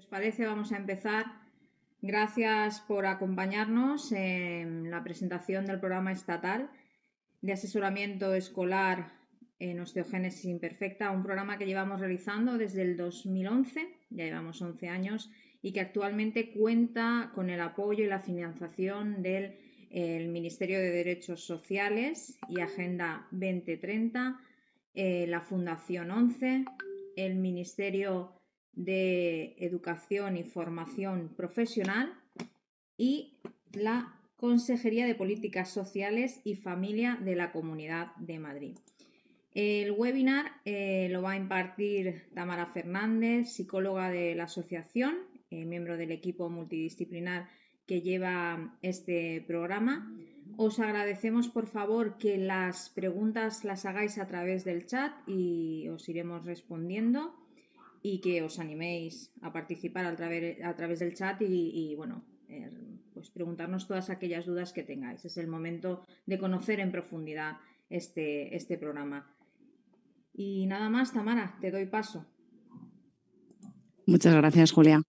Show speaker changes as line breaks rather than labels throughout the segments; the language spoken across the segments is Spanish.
Si parece, vamos a empezar. Gracias por
acompañarnos en la presentación del programa estatal de asesoramiento escolar en osteogénesis imperfecta, un programa que llevamos realizando desde el 2011, ya llevamos 11 años, y que actualmente cuenta con el apoyo y la financiación del Ministerio de Derechos Sociales y Agenda 2030, eh, la Fundación 11, el Ministerio de Educación y Formación Profesional y la Consejería de Políticas Sociales y Familia de la Comunidad de Madrid. El webinar eh, lo va a impartir Tamara Fernández, psicóloga de la asociación, eh, miembro del equipo multidisciplinar que lleva este programa. Os agradecemos por favor que las preguntas las hagáis a través del chat y os iremos respondiendo y que os animéis a participar a través, a través del chat y, bueno, eh, pues preguntarnos todas aquellas dudas que tengáis. Es el momento de conocer en profundidad este, este programa. Y nada más, Tamara, te doy paso.
Muchas gracias, Julia.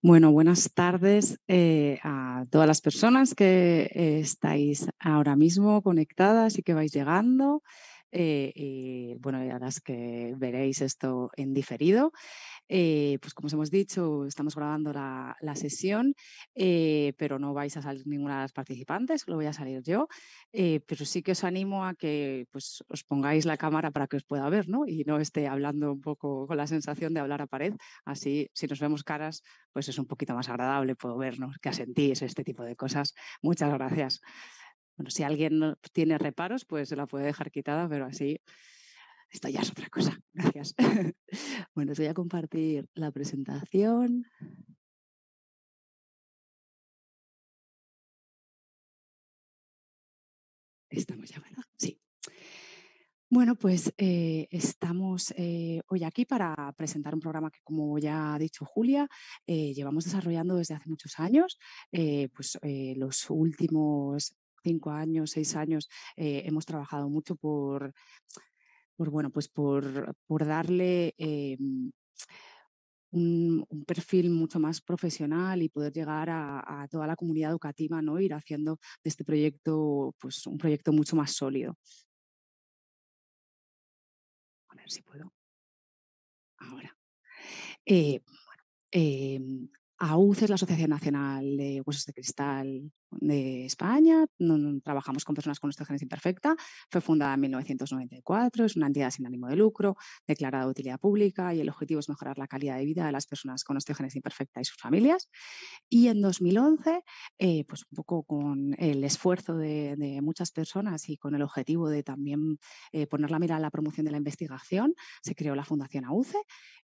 Bueno, buenas tardes eh, a todas las personas que eh, estáis ahora mismo conectadas y que vais llegando. Eh, y bueno, ya que veréis esto en diferido. Eh, pues como os hemos dicho, estamos grabando la, sesión, eh, pero no vais a salir ninguna de las participantes, lo voy a salir yo, pero sí que os animo a que pues, os pongáis la cámara para que os pueda ver y no esté hablando un poco con la sensación de hablar a pared, así si nos vemos caras, pues es un poquito más agradable, puedo vernos, que asentís, este tipo de cosas. Muchas gracias. Bueno, si alguien tiene reparos, pues se la puede dejar quitada, pero así, esto ya es otra cosa. Gracias. bueno, os voy
a compartir la presentación. Estamos ya, ¿verdad? Sí.
Bueno, pues eh, estamos eh, hoy aquí para presentar un programa que, como ya ha dicho Julia, eh, llevamos desarrollando desde hace muchos años. pues los últimos cinco años, seis años, eh, hemos trabajado mucho por, bueno, pues por, darle eh, un, perfil mucho más profesional y poder llegar a, toda la comunidad educativa, ¿no? Ir haciendo de este proyecto pues, un proyecto mucho más sólido.
Ahora. Eh, em, AUC es la Asociación Nacional de Huesos
de Cristal de España, trabajamos con personas con osteogenes imperfecta, fue fundada en 1994, es una entidad sin ánimo de lucro, declarada de utilidad pública y el objetivo es mejorar la calidad de vida de las personas con osteogenesis imperfecta y sus familias. Y en 2011, eh, pues un poco con el esfuerzo de, muchas personas y con el objetivo de también eh, poner la mira a la promoción de la investigación, se creó la Fundación AUCE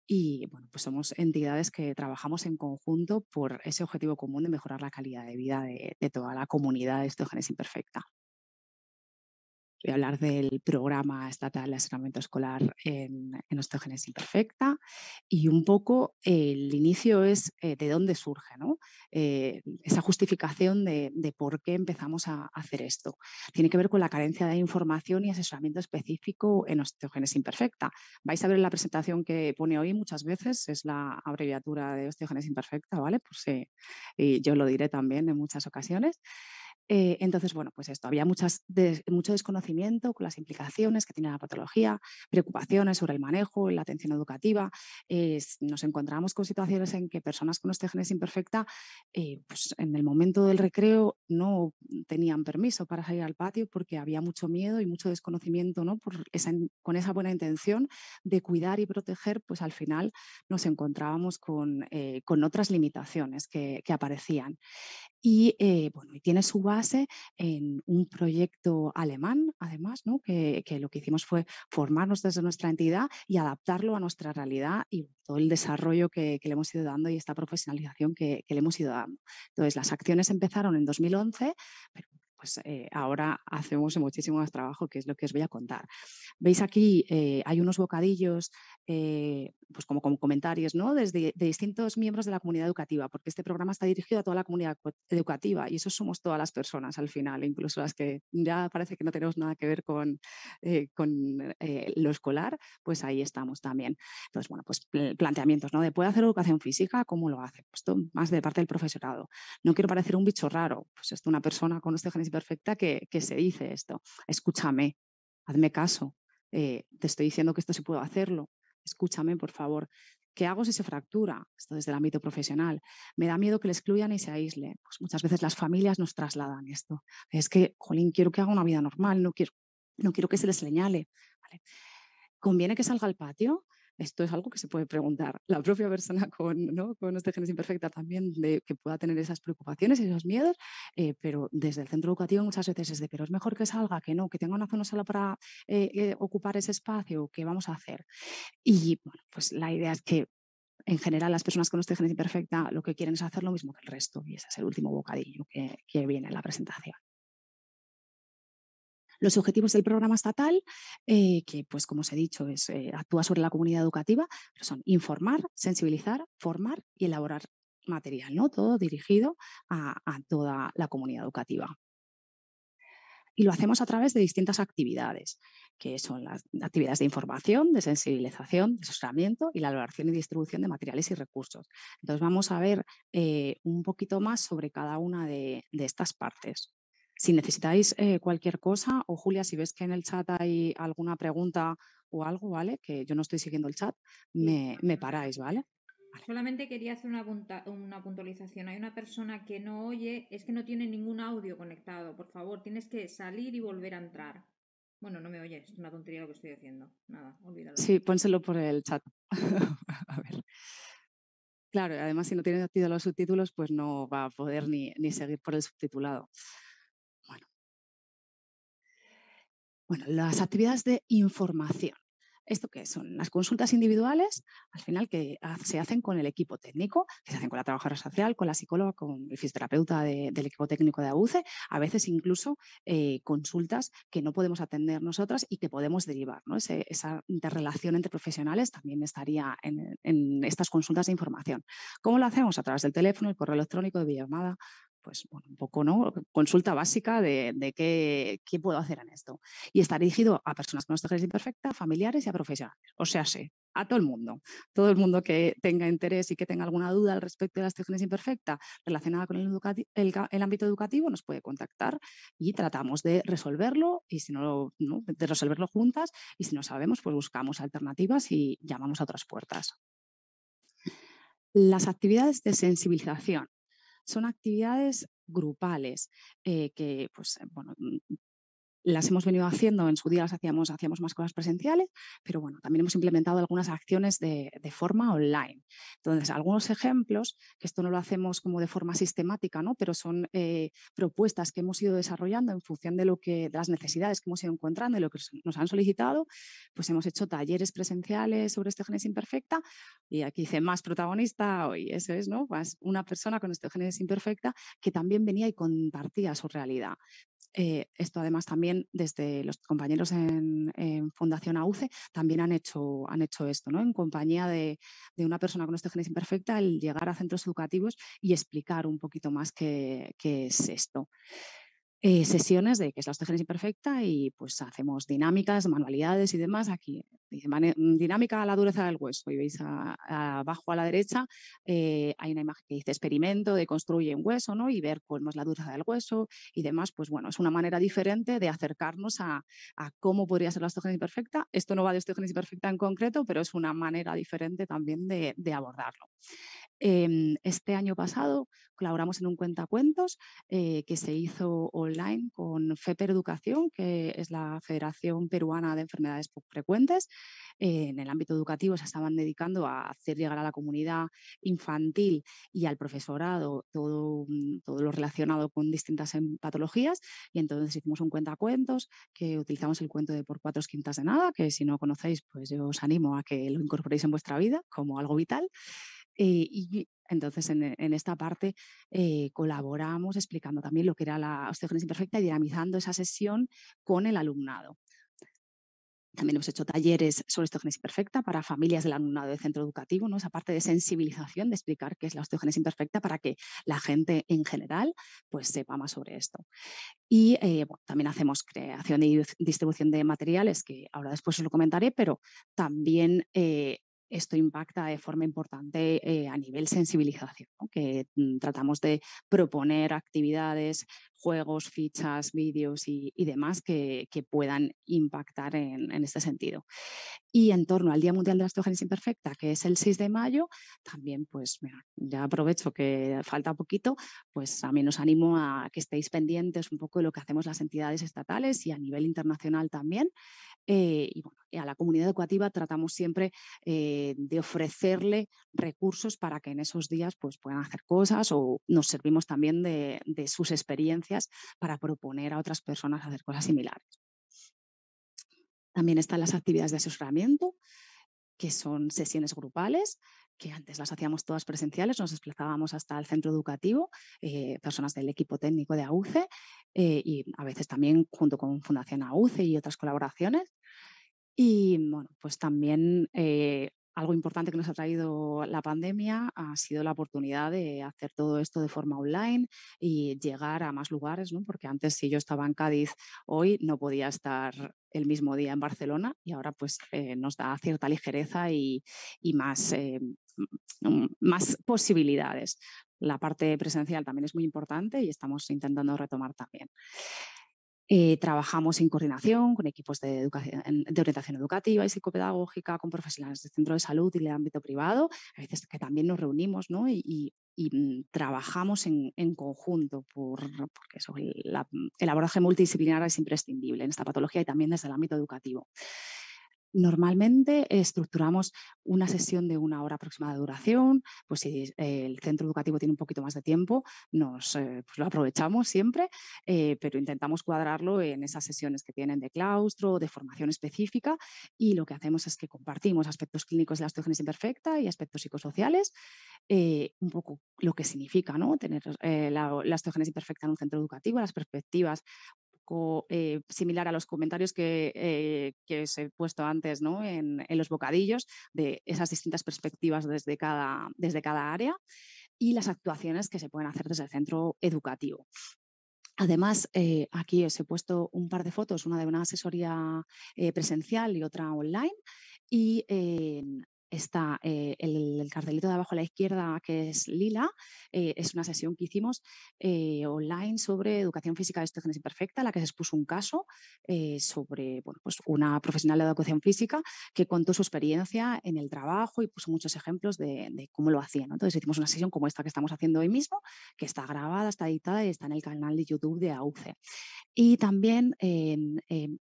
y bueno, pues somos entidades que trabajamos en conjunto por ese objetivo común de mejorar la calidad de vida de, de a la comunidad de genes imperfecta. Voy a hablar del programa estatal de asesoramiento escolar en, en imperfecta y un poco el inicio es eh, de dónde surge eh, esa justificación de, por qué empezamos a, hacer esto. Tiene que ver con la carencia de información y asesoramiento específico en osteogénesis imperfecta. Vais a ver la presentación que pone hoy muchas veces, es la abreviatura de osteogénesis imperfecta, ¿vale? Pues y yo lo diré también en muchas ocasiones. Eh, entonces, bueno, pues esto, había muchas mucho desconocimiento con las implicaciones que tiene la patología, preocupaciones sobre el manejo, la atención educativa. Eh, nos encontramos con situaciones en que personas con osteogénesis imperfecta, eh, pues en el momento del recreo no tenían permiso para salir al patio porque había mucho miedo y mucho desconocimiento, ¿no? con esa buena intención de cuidar y proteger, pues al final nos encontrábamos con, otras limitaciones que aparecían y eh, bueno, y tiene su base en un proyecto alemán, además, ¿no? que, lo que hicimos fue formarnos desde nuestra entidad y adaptarlo a nuestra realidad y todo el desarrollo que, le hemos ido dando y esta profesionalización que, que, le hemos ido dando. Entonces, las acciones empezaron en 2011, pero pues eh, ahora hacemos muchísimo más trabajo, que es lo que os voy a contar. Veis aquí, eh, hay unos bocadillos, eh, pues como, comentarios, ¿no? Desde de distintos miembros de la comunidad educativa, porque este programa está dirigido a toda la comunidad educativa y eso somos todas las personas al final, incluso las que ya parece que no tenemos nada que ver con, con lo escolar, pues ahí estamos también. Entonces, bueno, pues planteamientos, ¿no? De puede hacer educación física, ¿cómo lo hace? Pues esto más de parte del profesorado. No quiero parecer un bicho raro, pues esto una persona con este perfecta que, se dice esto. Escúchame, hazme caso, eh, te estoy diciendo que esto se puede hacerlo, escúchame por favor. ¿Qué hago si se fractura? Esto desde el ámbito profesional. Me da miedo que le excluyan y se aísle. Pues muchas veces las familias nos trasladan esto. Es que, jolín, quiero que haga una vida normal, no quiero, no quiero que se le señale. ¿Conviene que salga al patio? Esto es algo que se puede preguntar. La propia persona con, ¿no? con genes imperfecta también de, que pueda tener esas preocupaciones y esos miedos, eh, pero desde el centro educativo muchas veces es de, pero es mejor que salga, que no, que tenga una zona sola para eh, eh, ocupar ese espacio, ¿qué vamos a hacer? Y bueno, pues la idea es que en general las personas con genes imperfecta lo que quieren es hacer lo mismo que el resto y ese es el último bocadillo que viene en la presentación. Los objetivos del programa estatal, eh, que pues como os he dicho, es, eh, actúa sobre la comunidad educativa, son informar, sensibilizar, formar y elaborar material, ¿no? Todo dirigido a, toda la comunidad educativa y lo hacemos a través de distintas actividades, que son las actividades de información, de sensibilización, de asesoramiento y la elaboración y distribución de materiales y recursos. Entonces vamos a ver eh, un poquito más sobre cada una de estas partes. Si necesitáis eh, cualquier cosa, o Julia, si ves que en el chat hay alguna pregunta o algo, ¿vale? Que yo no estoy siguiendo el chat, me, paráis,
¿vale?
Solamente quería hacer una, puntualización. Hay una persona que no oye, es que no tiene ningún audio conectado. Por favor, tienes que salir y volver a entrar. Bueno, no me oye. es una tontería lo que estoy haciendo. Nada, olvídalo. Sí, pónselo
por el chat. a ver. Claro, además si no tiene los subtítulos, pues no va a poder ni, ni seguir por el subtitulado. Bueno, las actividades de información. ¿Esto qué son? Las consultas individuales, al final, que se hacen con el equipo técnico, que se hacen con la trabajadora social, con la psicóloga, con el fisioterapeuta del equipo técnico de AUCE, a veces incluso eh, consultas que no podemos atender nosotras y que podemos derivar. ¿no? esa interrelación entre profesionales también estaría en, estas consultas de información. ¿Cómo lo hacemos? A través del teléfono, el correo electrónico de videollamada, pues bueno, un poco, ¿no? Consulta básica de, qué, qué, puedo hacer en esto. Y está dirigido a personas con estrategia imperfecta, familiares y a profesionales. O sea, sí, a todo el mundo. Todo el mundo que tenga interés y que tenga alguna duda al respecto de la estrategia imperfecta relacionada con el, ámbito educativo nos puede contactar y tratamos de resolverlo y si no, ¿no? de resolverlo juntas y si no sabemos, pues buscamos alternativas y llamamos a otras puertas. Las actividades de sensibilización son actividades grupales eh, que pues, bueno, mm, las hemos venido haciendo, en su día las hacíamos, hacíamos más cosas presenciales, pero bueno, también hemos implementado algunas acciones de, forma online. Entonces, algunos ejemplos, que esto no lo hacemos como de forma sistemática, ¿no? pero son eh, propuestas que hemos ido desarrollando en función de, lo que, las necesidades que hemos ido encontrando y lo que nos han solicitado, pues hemos hecho talleres presenciales sobre este osteogénesis imperfecta y aquí dice más protagonista hoy, eso es, ¿no? una persona con este osteogénesis imperfecta que también venía y compartía su realidad. Eh, esto además también desde los compañeros en, Fundación AUCE también han hecho, han hecho esto, ¿no? En compañía de, una persona con osteogénesis imperfecta, el llegar a centros educativos y explicar un poquito más qué, qué es esto. Eh, sesiones de qué es la osteogénesis imperfecta y pues hacemos dinámicas, manualidades y demás. Aquí mm, dinámica a la dureza del hueso y veis abajo a la derecha eh, hay una imagen que dice experimento de construye un hueso ¿no? y ver cómo es la dureza del hueso y demás. Pues bueno, es una manera diferente de acercarnos a, cómo podría ser la osteogénesis imperfecta. Esto no va de osteogénesis imperfecta en concreto, pero es una manera diferente también de abordarlo. Em, este año pasado colaboramos en un cuentacuentos eh, que se hizo online con FEPER Educación, que es la Federación Peruana de Enfermedades Frecuentes. en el ámbito educativo se estaban dedicando a hacer llegar a la comunidad infantil y al profesorado todo, mm, todo lo relacionado con distintas em, patologías. Y entonces hicimos un cuentacuentos que utilizamos el cuento de por cuatro quintas de nada, que si no conocéis, pues yo os animo a que lo incorporéis en vuestra vida como algo vital. Eh, y entonces, en, e, esta parte eh, colaboramos explicando también lo que era la osteogénesis imperfecta y dinamizando esa sesión con el alumnado. También hemos hecho talleres sobre osteogénesis imperfecta para familias del alumnado de centro educativo, ¿no? esa parte de sensibilización, de explicar qué es la osteogénesis imperfecta para que la gente en general pues, sepa más sobre esto. Y eh, también hacemos creación y distribución de materiales, que ahora después os lo comentaré, pero también esto impacta de forma importante eh, a nivel sensibilización, que mm, tratamos de proponer actividades juegos, fichas, vídeos y, demás que, puedan impactar en, este sentido. Y en torno al Día Mundial de la Osteogenesis Imperfecta, que es el 6 de mayo, también pues ya aprovecho que falta poquito, pues también os animo a que estéis pendientes un poco de lo que hacemos las entidades estatales y a nivel internacional también. Eh, y bueno, a la comunidad educativa tratamos siempre eh, de ofrecerle recursos para que en esos días pues, puedan hacer cosas o nos servimos también de sus experiencias para proponer a otras personas hacer cosas similares. También están las actividades de asesoramiento, que son sesiones grupales, que antes las hacíamos todas presenciales, nos desplazábamos hasta el centro educativo, eh, personas del equipo técnico de AUCE eh, y a veces también junto con Fundación AUCE y otras colaboraciones. Y bueno, pues también eh, algo importante que nos ha traído la pandemia ha sido la oportunidad de hacer todo esto de forma online y llegar a más lugares, porque antes si yo estaba en Cádiz hoy no podía estar el mismo día en Barcelona y ahora pues eh, nos da cierta ligereza y, más, eh,
mm, más
posibilidades. La parte presencial también es muy importante y estamos intentando retomar también. Eh, trabajamos en coordinación con equipos de, orientación educativa y psicopedagógica, con profesionales del centro de salud y del ámbito privado. A veces que también nos reunimos y, mm, trabajamos en, conjunto, por, porque el abordaje multidisciplinar es imprescindible en esta patología y también desde el ámbito educativo. Normalmente estructuramos una sesión de una hora aproximada de duración, pues si eh, el centro educativo tiene un poquito más de tiempo, nos eh, pues lo aprovechamos siempre, eh, pero intentamos cuadrarlo en esas sesiones que tienen de claustro, de formación específica, y lo que hacemos es que compartimos aspectos clínicos de la osteogénesis imperfecta y aspectos psicosociales, un poco lo que significa ¿no? tener la, la imperfecta en un centro educativo, las perspectivas eh, similar a los comentarios que, eh, que, os he puesto antes en, los bocadillos, de esas distintas perspectivas desde cada, desde cada área y las actuaciones que se pueden hacer desde el centro educativo. Además, eh, aquí os he puesto un par de fotos, una de una asesoría presencial y otra online. Y está eh, el, cartelito de abajo a la izquierda, que es lila, eh, es una sesión que hicimos eh, online sobre educación física de imperfecta, imperfectas, la que se expuso un caso sobre pues una profesional de educación física que contó su experiencia en el trabajo y puso muchos ejemplos de, cómo lo hacía. Entonces hicimos una sesión como esta que estamos haciendo hoy mismo, que está grabada, está editada y está en el canal de YouTube de AUCE. Y también he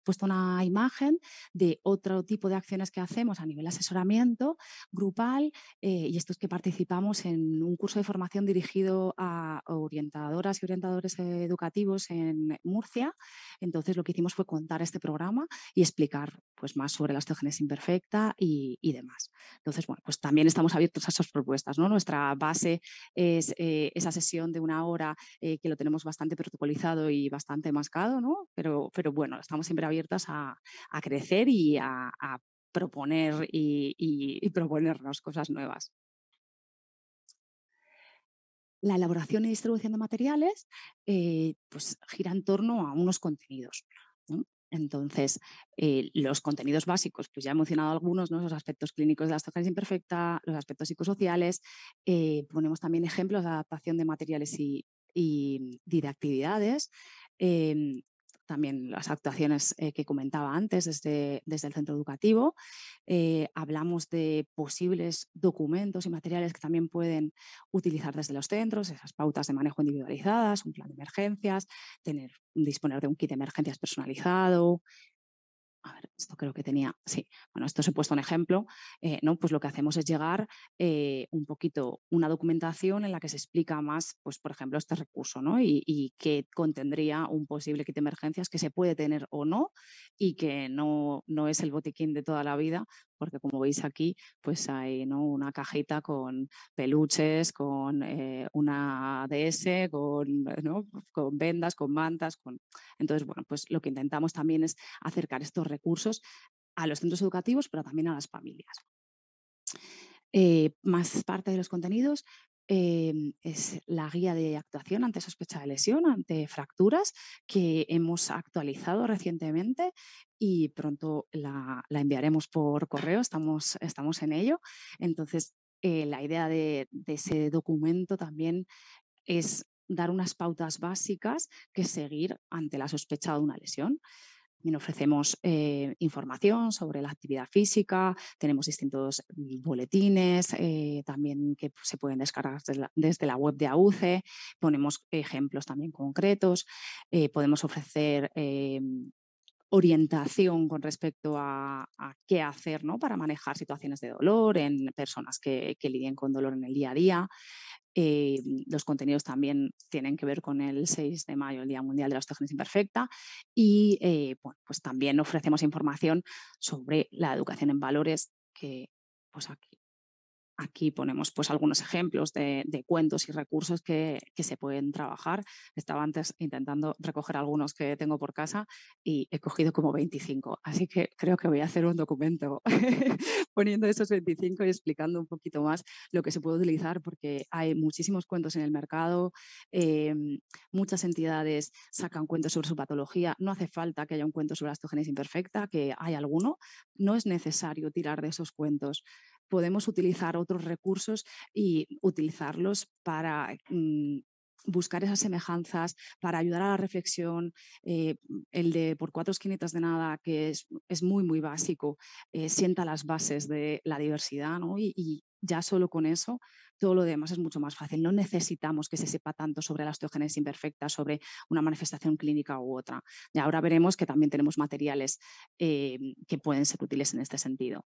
puesto una imagen de otro tipo de acciones que hacemos a nivel asesoramiento grupal eh, y y estos que participamos en un curso de formación dirigido a orientadoras y orientadores educativos en Murcia. Entonces lo que hicimos fue contar este programa y explicar pues, más sobre la osteogenesis imperfecta y, demás. Entonces, bueno, pues también estamos abiertos a esas propuestas. ¿no? Nuestra base es eh, esa sesión de una hora eh, que lo tenemos bastante protocolizado y bastante mascado, ¿no? pero, pero bueno, estamos siempre abiertas a, crecer y a proponer y, proponernos cosas nuevas la elaboración y distribución de materiales eh, pues gira en torno a unos contenidos. Entonces, eh, los contenidos básicos, pues ya he mencionado algunos, los aspectos clínicos de la osteogénesis imperfecta, los aspectos psicosociales, eh, ponemos también ejemplos de adaptación de materiales y, y mm, de actividades, em, también las actuaciones eh, que comentaba antes desde, desde el centro educativo. Eh, hablamos de posibles documentos y materiales que también pueden utilizar desde los centros, esas pautas de manejo individualizadas, un plan de emergencias, tener, disponer de un kit de emergencias personalizado, esto creo que tenía, sí, bueno, esto se he puesto un ejemplo, eh, ¿no? Pues lo que hacemos es llegar eh, un poquito una documentación en la que se explica más, pues por ejemplo, este recurso, Y, y qué contendría un posible kit de emergencias que se puede tener o no y que no, no es el botiquín de toda la vida, porque como veis aquí, pues hay una cajita con peluches, con eh, una ADS, con, con vendas, con mantas. Con... Entonces, bueno, pues lo que intentamos también es acercar estos recursos a los centros educativos, pero también a las familias. Eh, más parte de los contenidos, Em, es la guía de actuación ante sospecha de lesión, ante fracturas, que hemos actualizado recientemente y pronto la, enviaremos por correo, estamos, estamos en ello. Entonces, eh, la idea de, de ese documento también es dar unas pautas básicas que seguir ante la sospecha de una lesión. También ofrecemos eh, información sobre la actividad física, tenemos distintos mm, boletines eh, también que se pueden descargar desde la, web de AUCE, ponemos ejemplos también concretos, eh, podemos ofrecer orientación con respecto a, qué hacer para manejar situaciones de dolor en personas que, que, lidien con dolor en el día a día los contenidos también tienen que ver con el 6 de mayo, el Día Mundial de la Osteogénesis Imperfecta. Y eh, pues también ofrecemos información sobre la educación en valores que pues aquí Aquí ponemos pues, algunos ejemplos de, cuentos y recursos que, se pueden trabajar. Estaba antes intentando recoger algunos que tengo por casa y he cogido como 25. Así que creo que voy a hacer un documento poniendo esos 25 y explicando un poquito más lo que se puede utilizar porque hay muchísimos cuentos en el mercado. Eh, muchas entidades sacan cuentos sobre su patología. No hace falta que haya un cuento sobre la astrogenesis imperfecta, que hay alguno. No es necesario tirar de esos cuentos podemos utilizar otros recursos y utilizarlos para mm, buscar esas semejanzas, para ayudar a la reflexión, eh, el de por cuatro esquinitas de nada, que es, muy, muy básico, eh, sienta las bases de la diversidad, y, ya solo con eso, todo lo demás es mucho más fácil. No necesitamos que se sepa tanto sobre las osteogénesis imperfecta, sobre una manifestación clínica u otra. Y ahora veremos que también tenemos materiales eh, que pueden ser útiles en este sentido.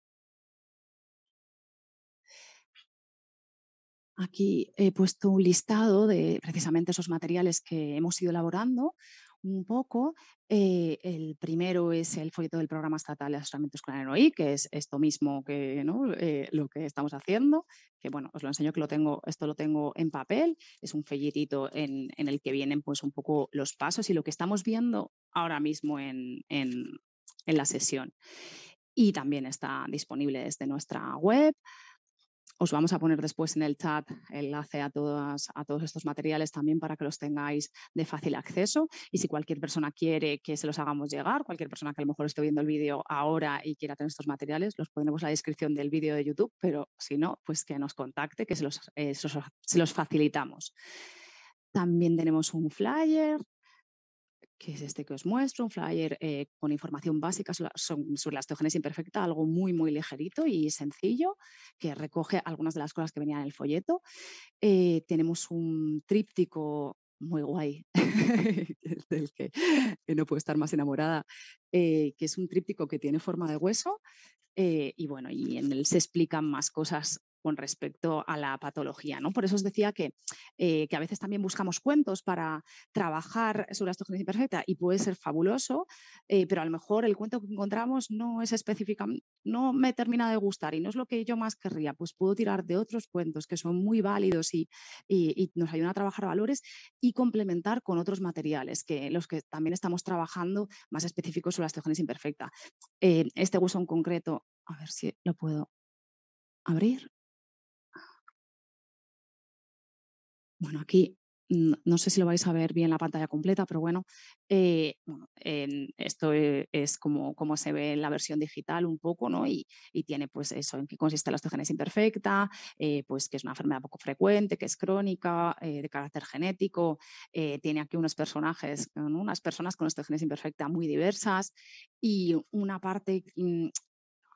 Aquí he puesto un listado de precisamente esos materiales que hemos ido elaborando un poco. Eh, el primero es el folleto del programa estatal de asesoramiento escolar en OI, que es esto mismo que eh, lo que estamos haciendo, que bueno, os lo enseño que lo tengo, esto lo tengo en papel, es un folletito en, el que vienen pues un poco los pasos y lo que estamos viendo ahora mismo en la sesión. Y también está disponible desde nuestra web. Os vamos a poner después en el chat enlace a, todos estos materiales también para que los tengáis de fácil acceso. Y si cualquier persona quiere que se los hagamos llegar, cualquier persona que a lo mejor esté viendo el vídeo ahora y quiera tener estos materiales, los ponemos en la descripción del vídeo de YouTube, pero si no, pues que nos contacte, que se los, eh, se los facilitamos. También tenemos un flyer que es este que os muestro, un flyer eh, con información básica sobre la osteogenesis imperfecta, algo muy, muy ligerito y sencillo, que recoge algunas de las cosas que venían en el folleto. Eh, tenemos un tríptico muy guay, del que, no puedo estar más enamorada, eh, que es un tríptico que tiene forma de hueso. y bueno, y en él se explican más cosas con respecto a la patología. ¿no? Por eso os decía que, eh, que a veces también buscamos cuentos para trabajar sobre la osteogénesis imperfecta y puede ser fabuloso, eh, pero a lo mejor el cuento que encontramos no es específico, no me termina de gustar y no es lo que yo más querría. Pues puedo tirar de otros cuentos que son muy válidos y, nos ayudan a trabajar valores y complementar con otros materiales que los que también estamos trabajando más específicos sobre la osteogénesis imperfecta.
Eh, este uso en concreto, a ver si lo puedo abrir. Bueno, aquí no sé si lo vais a ver bien la
pantalla completa, pero bueno, eh, esto e-, es como, se ve en la versión digital un poco, ¿no? Y, tiene pues eso, en qué consiste la osteogenesis imperfecta, eh, pues que es una enfermedad poco frecuente, que es crónica, eh, de carácter genético, tiene aquí unos personajes, unas personas con osteogenesis imperfecta muy diversas y una parte mm,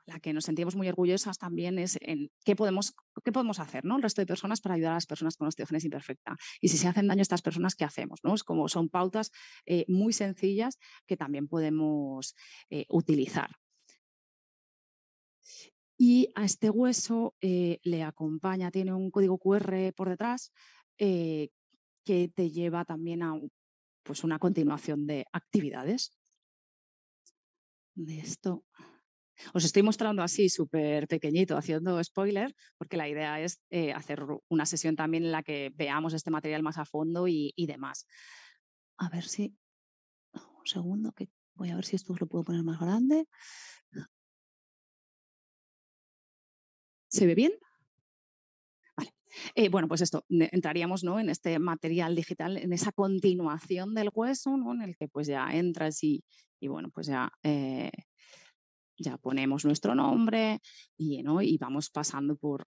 la que nos sentimos muy orgullosas también es en qué podemos, qué podemos hacer, ¿no? El resto de personas para ayudar a las personas con osteogénesis imperfecta. Y si se hacen daño a estas personas, ¿qué hacemos? como son pautas eh, muy sencillas que también podemos eh, utilizar. Y a este hueso eh, le acompaña, tiene un código QR por detrás que te lleva también a pues, una continuación de actividades. De esto os estoy mostrando así súper pequeñito, haciendo spoiler, porque la idea es eh, hacer una sesión también en la que veamos este material más a fondo y, demás.
A ver si... Un segundo, que voy a ver si esto lo puedo poner más grande. ¿Se ve bien?
Vale. Eh, bueno, pues esto, entraríamos ¿no? en este material digital, en esa continuación del hueso, en el que pues ya entras y, y bueno, pues ya eh, ya ponemos nuestro nombre y, y vamos pasando por,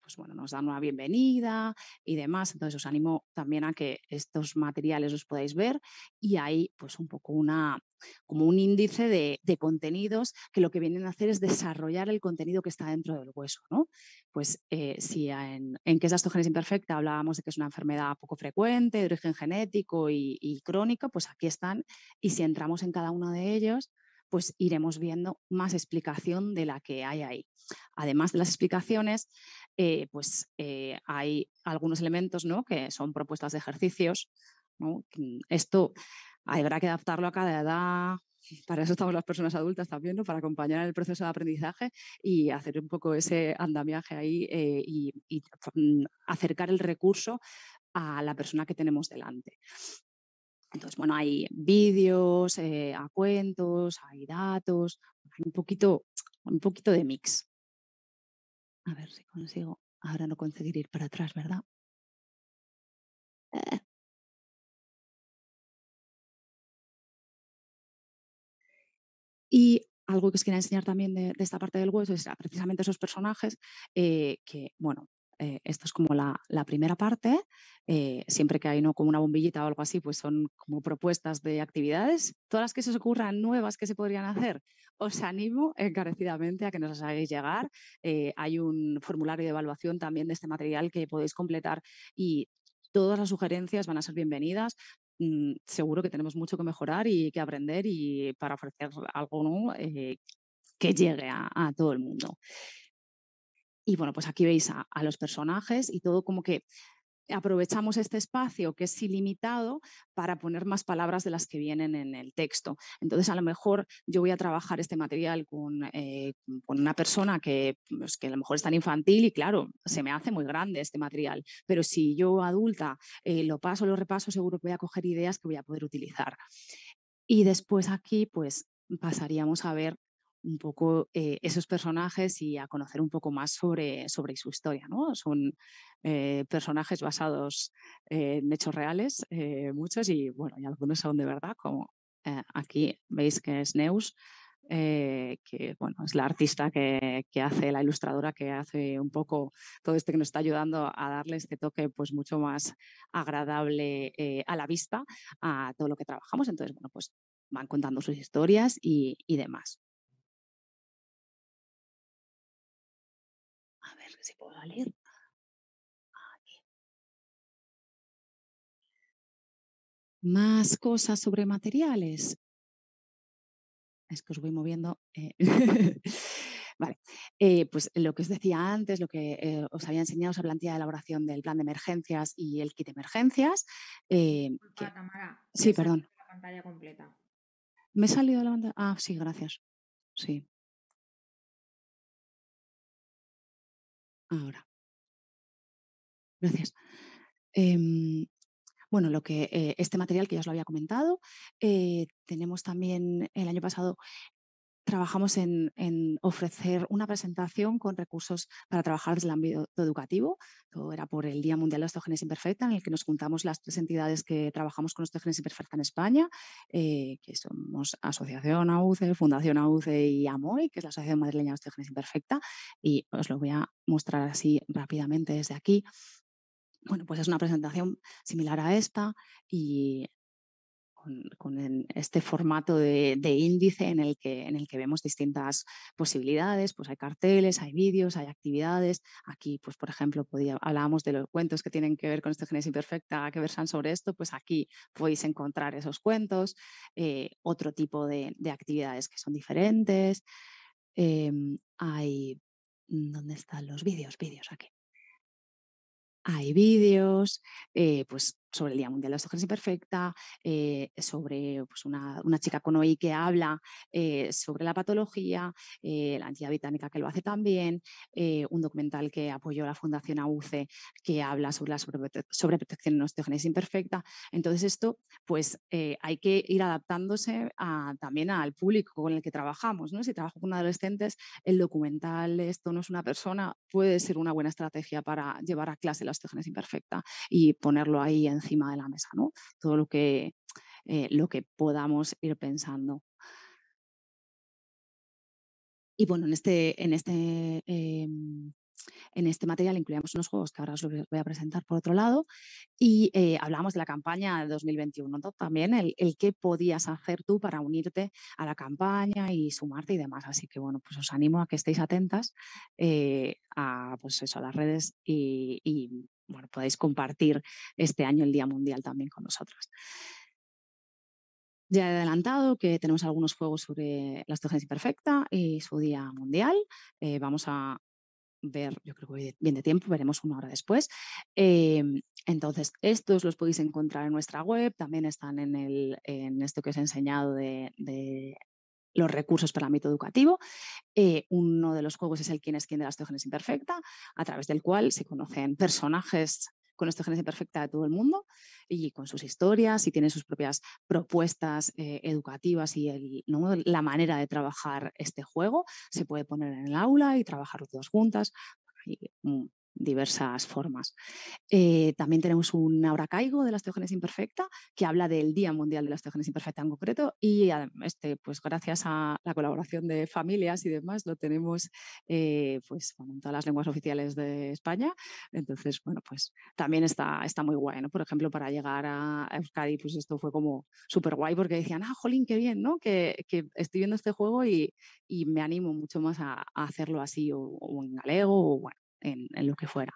pues bueno, nos dan una bienvenida y demás. Entonces os animo también a que estos materiales los podáis ver y hay pues un poco una como un índice de, contenidos que lo que vienen a hacer es desarrollar el contenido que está dentro del hueso. ¿no? Pues eh, si en, en qué es la imperfecta hablábamos de que es una enfermedad poco frecuente, de origen genético y, y crónica, pues aquí están. Y si entramos en cada uno de ellos, pues iremos viendo más explicación de la que hay ahí. Además de las explicaciones, eh, pues eh, hay algunos elementos ¿no? que son propuestas de ejercicios. Mm, esto habrá que adaptarlo a cada edad, para eso estamos las personas adultas también, para acompañar el proceso de aprendizaje y hacer un poco ese andamiaje ahí eh, y mm, acercar el recurso a la persona que tenemos delante. Entonces, bueno, hay vídeos, eh, a cuentos, hay datos, hay
un poquito, un poquito de mix. A ver si consigo. Ahora no conseguir ir para atrás, ¿verdad? Eh. Y algo que os quería enseñar también de, esta parte del hueso es precisamente esos personajes eh, que, bueno,
eh, esto es como la, primera parte. Eh, siempre que hay ¿no? como una bombillita o algo así, pues son como propuestas de actividades. Todas las que se os ocurran nuevas que se podrían hacer, os animo encarecidamente a que nos las hagáis llegar. Eh, hay un formulario de evaluación también de este material que podéis completar y todas las sugerencias van a ser bienvenidas mm, seguro que tenemos mucho que mejorar y que aprender y para ofrecer algo que llegue a, a, todo el mundo. Y bueno, pues aquí veis a, los personajes y todo como que aprovechamos este espacio que es ilimitado para poner más palabras de las que vienen en el texto. Entonces, a lo mejor yo voy a trabajar este material con, eh, una persona que, pues, que a lo mejor es tan infantil y claro, se me hace muy grande este material, pero si yo adulta eh, lo paso, lo repaso, seguro que voy a coger ideas que voy a poder utilizar. Y después aquí, pues pasaríamos a ver un poco eh, esos personajes y a conocer un poco más sobre, sobre su historia. ¿no? Son eh, personajes basados eh, en hechos reales, muchos, y bueno, y algunos son de verdad, como aquí veis que es Neus, que bueno, es la artista que, hace, la ilustradora que hace un poco todo esto que nos está ayudando a darle este toque pues mucho más agradable a la vista
a todo lo que trabajamos. Entonces, bueno, pues van contando sus historias y demás. si puedo leer. Más cosas sobre materiales. Es que os voy moviendo. Eh,
vale, eh, pues lo que os decía antes, lo que eh, os había enseñado, se plantilla de elaboración del plan de emergencias y el kit de emergencias. sí,
perdón.
pantalla completa. ¿Me he salido la pantalla? Ah, sí, gracias. Sí. Ahora. Gracias. Em, bueno, lo que eh, este material que ya
os lo había comentado, eh, tenemos también el año pasado trabajamos en, ofrecer una presentación con recursos para trabajar desde el ámbito educativo. Todo era por el Día Mundial de la Osteogenesis Imperfecta, en el que nos juntamos las tres entidades que trabajamos con osteogenesis imperfecta en España, eh, que somos Asociación AUCE, Fundación AUCE y AMOI, e, que es la Asociación Madrileña de Osteogenesis Imperfecta. Y os lo voy a mostrar así rápidamente desde aquí. Bueno, pues es una presentación similar a esta y con, este formato de, índice en el, que, en el que vemos distintas posibilidades, pues hay carteles, hay vídeos, hay actividades. Aquí, pues por ejemplo, podía, hablábamos de los cuentos que tienen que ver con esta génesis imperfecta que versan sobre esto, pues aquí podéis encontrar esos cuentos, eh, otro tipo de, actividades que son diferentes. Em, hay, mm, ¿dónde están los vídeos? Vídeos aquí hay vídeos, eh, pues sobre el Día Mundial de la osteogenesis Imperfecta, eh, sobre pues, una, chica con OI que habla eh, sobre la patología, eh, la entidad británica que lo hace también, un documental que apoyó la Fundación AUCE que habla sobre la sobreprote sobreprotección en osteogénesis imperfecta. Entonces esto pues hay que ir adaptándose también al público con el que trabajamos. ¿no? Si trabajo con adolescentes, el documental Esto no es una persona puede ser una buena estrategia para llevar a clase la osteogénesis imperfecta y ponerlo ahí en encima de la mesa, ¿no? Todo lo que, eh, lo que podamos ir pensando. Y bueno, en este, en este, em, en este material incluíamos unos juegos que ahora os voy a presentar por otro lado. Y eh, hablamos de la campaña de 2021, también el, el, qué podías hacer tú para unirte a la campaña y sumarte y demás. Así que bueno, pues os animo a que estéis atentas eh, a, pues eso, a las redes y, bueno, podáis compartir este año el Día Mundial también con nosotros. Ya he adelantado que tenemos algunos juegos sobre la astrogencia imperfecta y su Día Mundial. Eh, vamos a ver, yo creo que bien de tiempo, veremos una hora después. Em, entonces, estos los podéis encontrar en nuestra web, también están en, en esto que os he enseñado de los recursos para el ámbito educativo. Eh, uno de los juegos es el quién es quién de la osteogenesis imperfecta, a través del cual se conocen personajes con osteogénesis perfecta de todo el mundo y con sus historias y tienen sus propias propuestas eh, educativas y la manera de trabajar este juego. Se puede poner en el aula y trabajar los dos juntas diversas formas. Eh, también tenemos un Ahora de las osteogénesis imperfecta, que habla del Día Mundial de las osteogénesis imperfecta en concreto, y este, pues gracias a la colaboración de familias y demás, lo tenemos eh, pues, en todas las lenguas oficiales de España. Entonces, bueno, pues también está, está muy guay, ¿no? Por ejemplo, para llegar a Euskadi, pues esto fue como súper guay, porque decían, ah, jolín, qué bien, ¿no? Que, estoy viendo este juego y, me animo mucho más a, hacerlo así, o, o en galego, o bueno en, lo que fuera.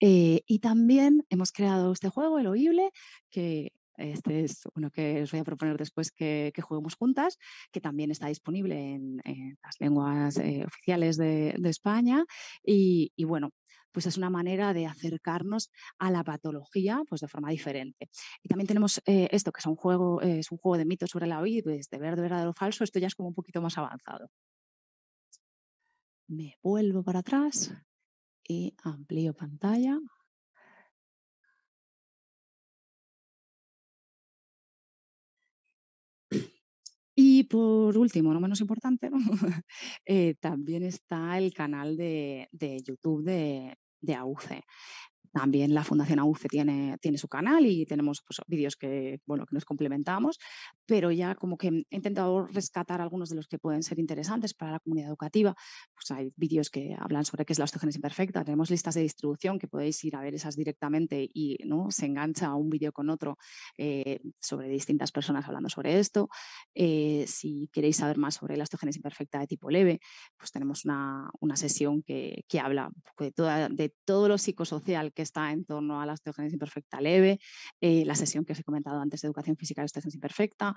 Eh, y también hemos creado este juego, el oíble, que este es uno que os voy a proponer después que, juguemos juntas, que también está disponible en, las lenguas eh, oficiales de, España. Y, bueno, pues es una manera de acercarnos a la patología pues de forma diferente. Y también tenemos eh, esto, que es un juego, es un juego de mitos sobre la Oíble, de ver de verdad o falso, esto ya es como un poquito más avanzado.
Me vuelvo para atrás y amplío pantalla. Y por último, no menos importante,
eh, también está el canal de, YouTube de, de AUCE. También la Fundación AUCE tiene, tiene su canal y tenemos pues, vídeos que, bueno, que nos complementamos, pero ya como que he intentado rescatar algunos de los que pueden ser interesantes para la comunidad educativa. Pues hay vídeos que hablan sobre qué es la osteogénesis imperfecta, tenemos listas de distribución que podéis ir a ver esas directamente y ¿no? se engancha un vídeo con otro eh, sobre distintas personas hablando sobre esto. Eh, si queréis saber más sobre la osteogénesis imperfecta de tipo leve, pues tenemos una, una sesión que, habla de, de todo lo psicosocial que está en torno a la osteogénesis imperfecta leve, eh, la sesión que os he comentado antes de educación física de osteogénesis imperfecta.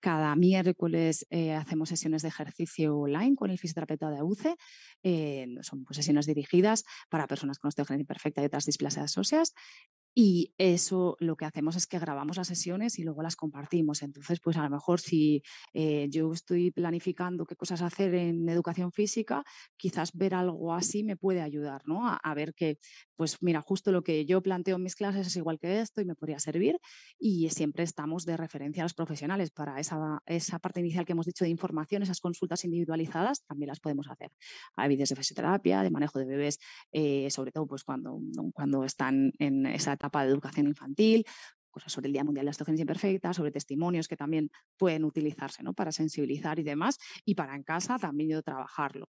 Cada miércoles eh, hacemos sesiones de ejercicio online con el fisioterapeuta de AUCE. Eh, son pues, sesiones dirigidas para personas con osteogénesis imperfecta y otras displasias óseas. Y eso lo que hacemos es que grabamos las sesiones y luego las compartimos. Entonces, pues a lo mejor si yo estoy planificando qué cosas hacer en educación física, quizás ver algo así me puede ayudar, ¿no? A, ver qué pues mira, justo lo que yo planteo en mis clases es igual que esto y me podría servir. Y siempre estamos de referencia a los profesionales para esa, esa parte inicial que hemos dicho de información, esas consultas individualizadas, también las podemos hacer. Hay vídeos de fisioterapia, de manejo de bebés, eh, sobre todo pues cuando, cuando están en esa etapa de educación infantil, cosas sobre el Día Mundial de las Estaciones Imperfectas, sobre testimonios que también pueden utilizarse para sensibilizar y demás, y para en casa también
yo trabajarlo.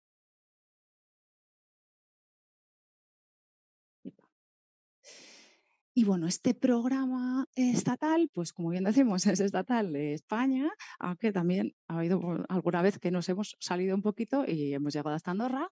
Y bueno, este programa estatal, pues como bien decimos,
es estatal de España, aunque ah, también ha habido alguna vez que nos hemos salido un poquito y hemos llegado hasta Andorra.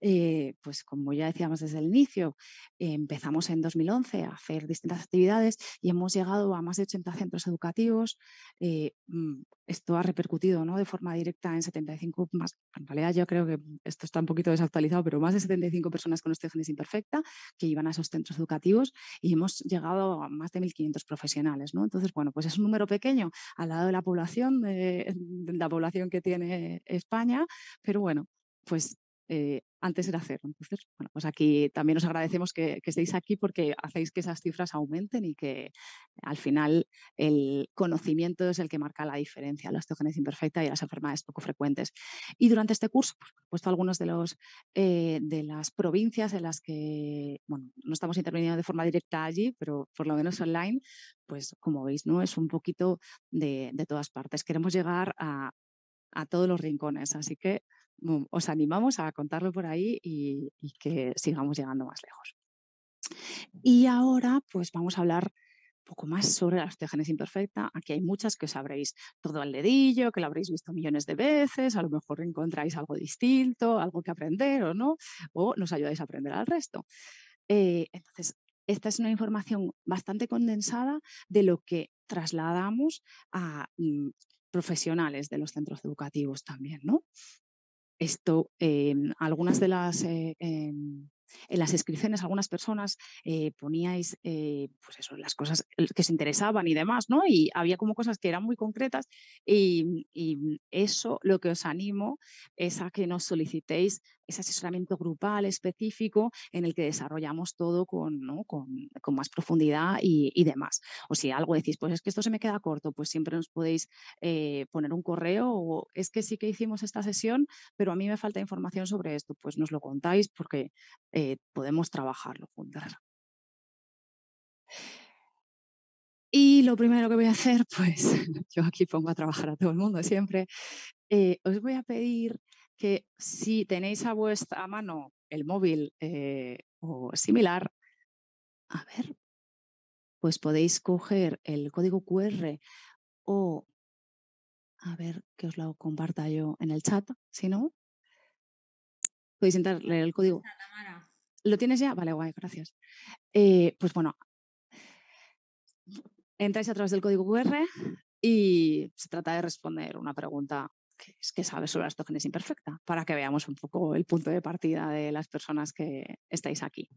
Eh, pues como ya decíamos desde el inicio, empezamos en 2011 a hacer distintas actividades y hemos llegado a más de 80 centros educativos, eh, mm, esto ha repercutido ¿no? de forma directa en 75, más, en realidad yo creo que esto está un poquito desactualizado, pero más de 75 personas con osteogénesis imperfecta que iban a esos centros educativos y hemos llegado a más de 1.500 profesionales. ¿no? Entonces, bueno, pues es un número pequeño al lado de la población, de la población que tiene España, pero bueno, pues eh, antes era cero. Entonces, bueno, pues aquí también os agradecemos que, estéis aquí porque hacéis que esas cifras aumenten y que al final el conocimiento es el que marca la diferencia a la osteogénesis imperfecta y las enfermedades poco frecuentes. Y durante este curso, pues, he puesto algunos de los eh, de las provincias en las que, bueno, no estamos interviniendo de forma directa allí, pero por lo menos online, pues como veis, ¿no? Es un poquito de, de todas partes. Queremos llegar a, a todos los rincones, así que Mm, os animamos a contarlo por ahí y, que sigamos llegando más lejos. Y ahora, pues vamos a hablar un poco más sobre las osteogenesis imperfectas Aquí hay muchas que os habréis todo al dedillo, que lo habréis visto millones de veces, a lo mejor encontráis algo distinto, algo que aprender o no, o nos ayudáis a aprender al resto. Eh, entonces, esta es una información bastante condensada de lo que trasladamos a mm, profesionales de los centros educativos también, ¿no? esto, en em, algunas de las... Eh, em, en las inscripciones algunas personas eh, poníais eh, pues las cosas que se interesaban y demás, ¿no? Y había como cosas que eran muy concretas y, y, eso lo que os animo es a que nos solicitéis ese asesoramiento grupal específico en el que desarrollamos todo con, más profundidad y, demás. O si algo decís, pues es que esto se me queda corto, pues siempre nos podéis eh, poner un correo o es que sí que hicimos esta sesión, pero a mí me falta información sobre esto, pues nos lo contáis porque eh, podemos trabajarlo juntos
Y lo primero que voy a hacer, pues yo aquí pongo a trabajar a todo el mundo siempre, eh, os voy a pedir
que si tenéis a vuestra mano el móvil eh, o similar, a ver, pues podéis coger el código QR o, a ver, que os lo comparta yo en el chat, si no, podéis entrar leer el código. ¿Lo tienes ya? Vale, guay, gracias. Eh, pues bueno, entráis a través del código QR y se trata de responder una pregunta que, es que sabe sobre la estogenes imperfecta, para
que veamos un poco el punto de partida de las personas que estáis aquí.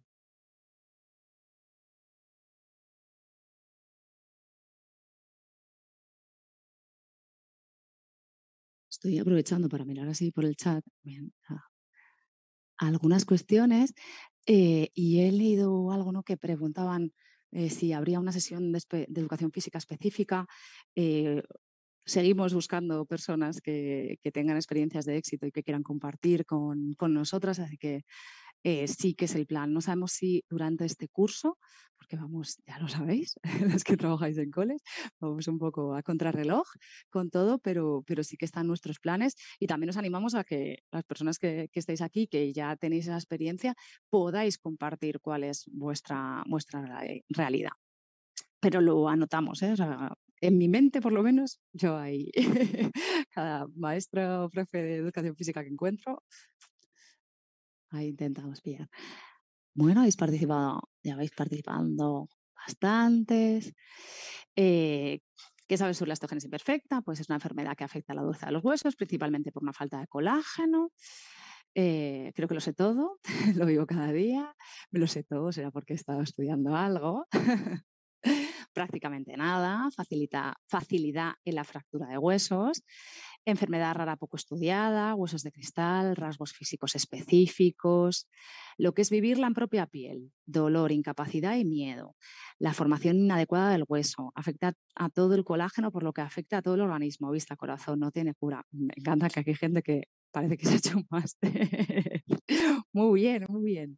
Estoy aprovechando para mirar así por el chat ah, algunas cuestiones eh, y he leído
alguno que preguntaban eh, si habría una sesión de, de educación física específica eh, seguimos buscando personas que, tengan experiencias de éxito y que quieran compartir con, con nosotras, así que eh, sí que es el plan. No sabemos si durante este curso, porque vamos, ya lo sabéis, las que trabajáis en coles, vamos un poco a contrarreloj con todo, pero, pero sí que están nuestros planes y también os animamos a que las personas que, que estáis aquí, que ya tenéis esa experiencia, podáis compartir cuál es vuestra, vuestra eh, realidad pero lo anotamos, ¿eh? en mi mente por lo menos, yo ahí, cada maestro o profe de educación física que encuentro, ahí intentamos pillar. Bueno, habéis participado, ya habéis participando bastantes. Eh, ¿Qué sabes sobre la osteogénesis imperfecta? Pues es una enfermedad que afecta a la dulce de los huesos, principalmente por una falta de colágeno. Eh, creo que lo sé todo, lo vivo cada día, lo sé todo, será porque he estado estudiando algo. prácticamente nada, facilita, facilidad en la fractura de huesos, enfermedad rara poco estudiada, huesos de cristal, rasgos físicos específicos, lo que es vivir la propia piel, dolor, incapacidad y miedo, la formación inadecuada del hueso, afecta a todo el colágeno por lo que afecta a todo el organismo, vista, corazón, no tiene cura. Me encanta que aquí hay gente que parece que se ha hecho
un máster.
muy bien, muy bien.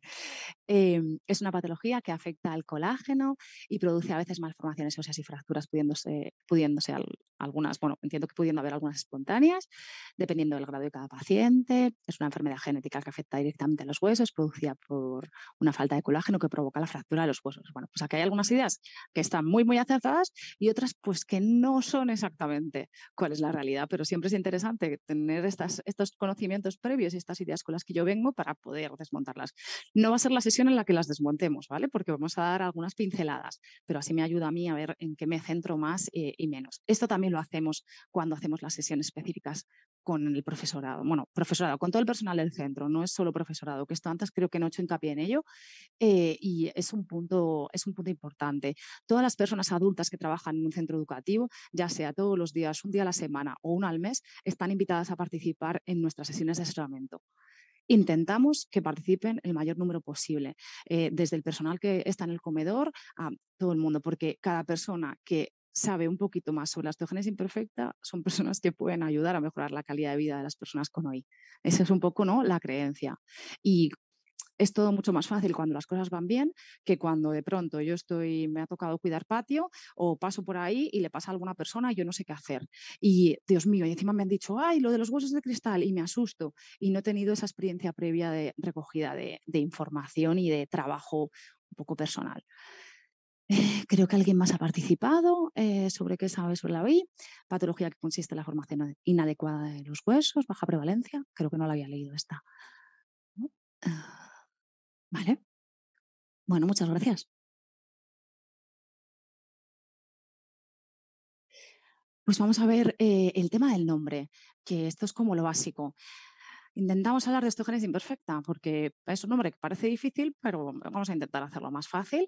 Em, es una patología que afecta al colágeno y produce a veces malformaciones óseas y fracturas, pudiéndose, pudiéndose algunas, bueno, entiendo que pudiendo haber algunas espontáneas, dependiendo del grado de cada paciente. Es una enfermedad genética que afecta directamente a los huesos, producida por una falta de colágeno que provoca la fractura de los huesos. Bueno, pues aquí hay algunas ideas que están muy, muy acertadas y otras pues que no son exactamente cuál es la realidad, pero siempre es interesante tener estas, estos conocimientos previos y estas ideas con las que yo vengo para poder desmontarlas. No va a ser la sesión en la que las desmontemos, ¿vale? Porque vamos a dar algunas pinceladas, pero así me ayuda a mí a ver en qué me centro más eh, y menos. Esto también lo hacemos cuando hacemos las sesiones específicas con el profesorado, bueno, profesorado, con todo el personal del centro, no es solo profesorado, que esto antes creo que no he hecho hincapié en ello eh, y es un, punto, es un punto importante. Todas las personas adultas que trabajan en un centro educativo, ya sea todos los días, un día a la semana o un al mes, están invitadas a participar en nuestra sesiones de asesoramiento intentamos que participen el mayor número posible, eh, desde el personal que está en el comedor a todo el mundo, porque cada persona que sabe un poquito más sobre la osteogénesis imperfecta son personas que pueden ayudar a mejorar la calidad de vida de las personas con OI. Esa es un poco ¿no? la creencia. Y es todo mucho más fácil cuando las cosas van bien que cuando de pronto yo estoy, me ha tocado cuidar patio o paso por ahí y le pasa a alguna persona y yo no sé qué hacer. Y Dios mío, y encima me han dicho, ay, lo de los huesos de cristal y me asusto y no he tenido esa experiencia previa de recogida de, información y de trabajo un poco personal. Eh, creo que alguien más ha participado eh, sobre qué sabe sobre la BI, patología que consiste en la formación inadecuada de los huesos, baja prevalencia, creo que no la había
leído esta. ¿No? Ah. Vale. Bueno, muchas gracias. Pues vamos a ver eh, el tema del nombre, que esto es como lo básico
intentamos hablar de osteogénesis imperfecta, porque es un nombre que parece difícil, pero vamos a intentar hacerlo más fácil.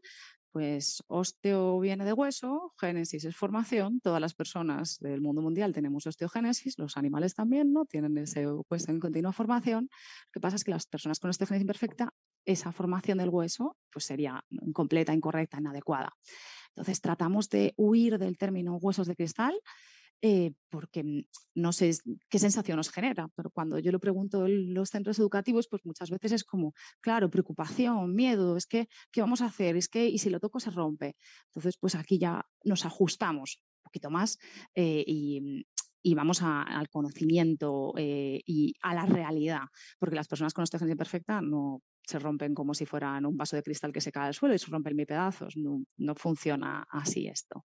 Pues osteo viene de hueso, génesis es formación, todas las personas del mundo mundial tenemos osteogénesis, los animales también, ¿no? Tienen ese hueso en continua formación. Lo que pasa es que las personas con osteogénesis imperfecta, esa formación del hueso pues sería incompleta, incorrecta, inadecuada. Entonces tratamos de huir del término huesos de cristal eh, porque mm, no sé qué sensación nos genera, pero cuando yo lo pregunto en los centros educativos, pues muchas veces es como, claro, preocupación, miedo, es que, ¿qué vamos a hacer? Es que, y si lo toco se rompe. Entonces, pues aquí ya nos ajustamos un poquito más eh, mm, y, vamos al conocimiento eh, y a la realidad, porque las personas con osteogenesis perfecta no se rompen como si fueran un vaso de cristal que se cae al suelo y se rompen mil pedazos, no, no funciona así esto.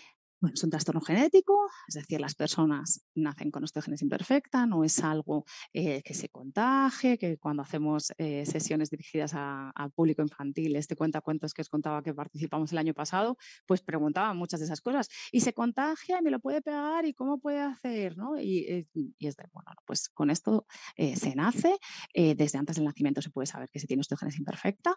es un trastorno genético, es decir, las personas nacen con osteogénesis imperfecta, no es algo eh, que se contagie, que cuando hacemos eh, sesiones dirigidas al público infantil, este cuenta cuentos que os contaba que participamos el año pasado, pues preguntaban muchas de esas cosas. Y se contagia y me lo puede pegar y cómo puede hacer, ¿no? Y, eh, es de, bueno, pues con esto se nace, desde antes del nacimiento se puede saber que se tiene osteogénesis imperfecta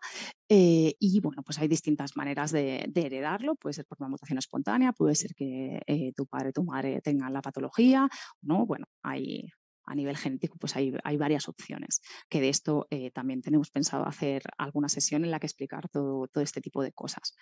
y bueno, pues hay distintas maneras de heredarlo, puede ser por una mutación espontánea, puede ser que eh, tu padre o tu madre tengan la patología, ¿no? Bueno, hay, a nivel genético, pues hay, hay varias opciones, que de esto eh, también tenemos pensado hacer alguna sesión en la que explicar todo, este tipo de cosas.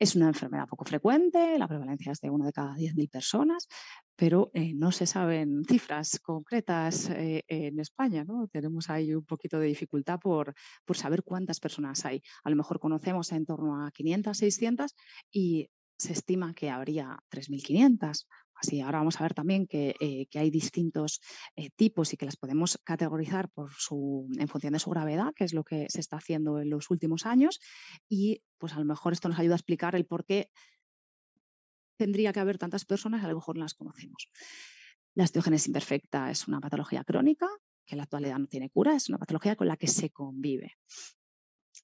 Es una enfermedad poco frecuente, la prevalencia es de una de cada 10.000 personas, pero eh, no se saben cifras concretas en España. ¿no? Tenemos ahí un poquito de dificultad por, por saber cuántas personas hay. A lo mejor conocemos en torno a 500, 600 y se estima que habría 3.500. Así, ahora vamos a ver también que, eh, hay distintos eh, tipos y que las podemos categorizar por su, en función de su gravedad, que es lo que se está haciendo en los últimos años. Y pues a lo mejor esto nos ayuda a explicar el por qué tendría que haber tantas personas, a lo mejor no las conocemos. La osteogénesis imperfecta es una patología crónica que en la actualidad no tiene cura, es una patología con la que se convive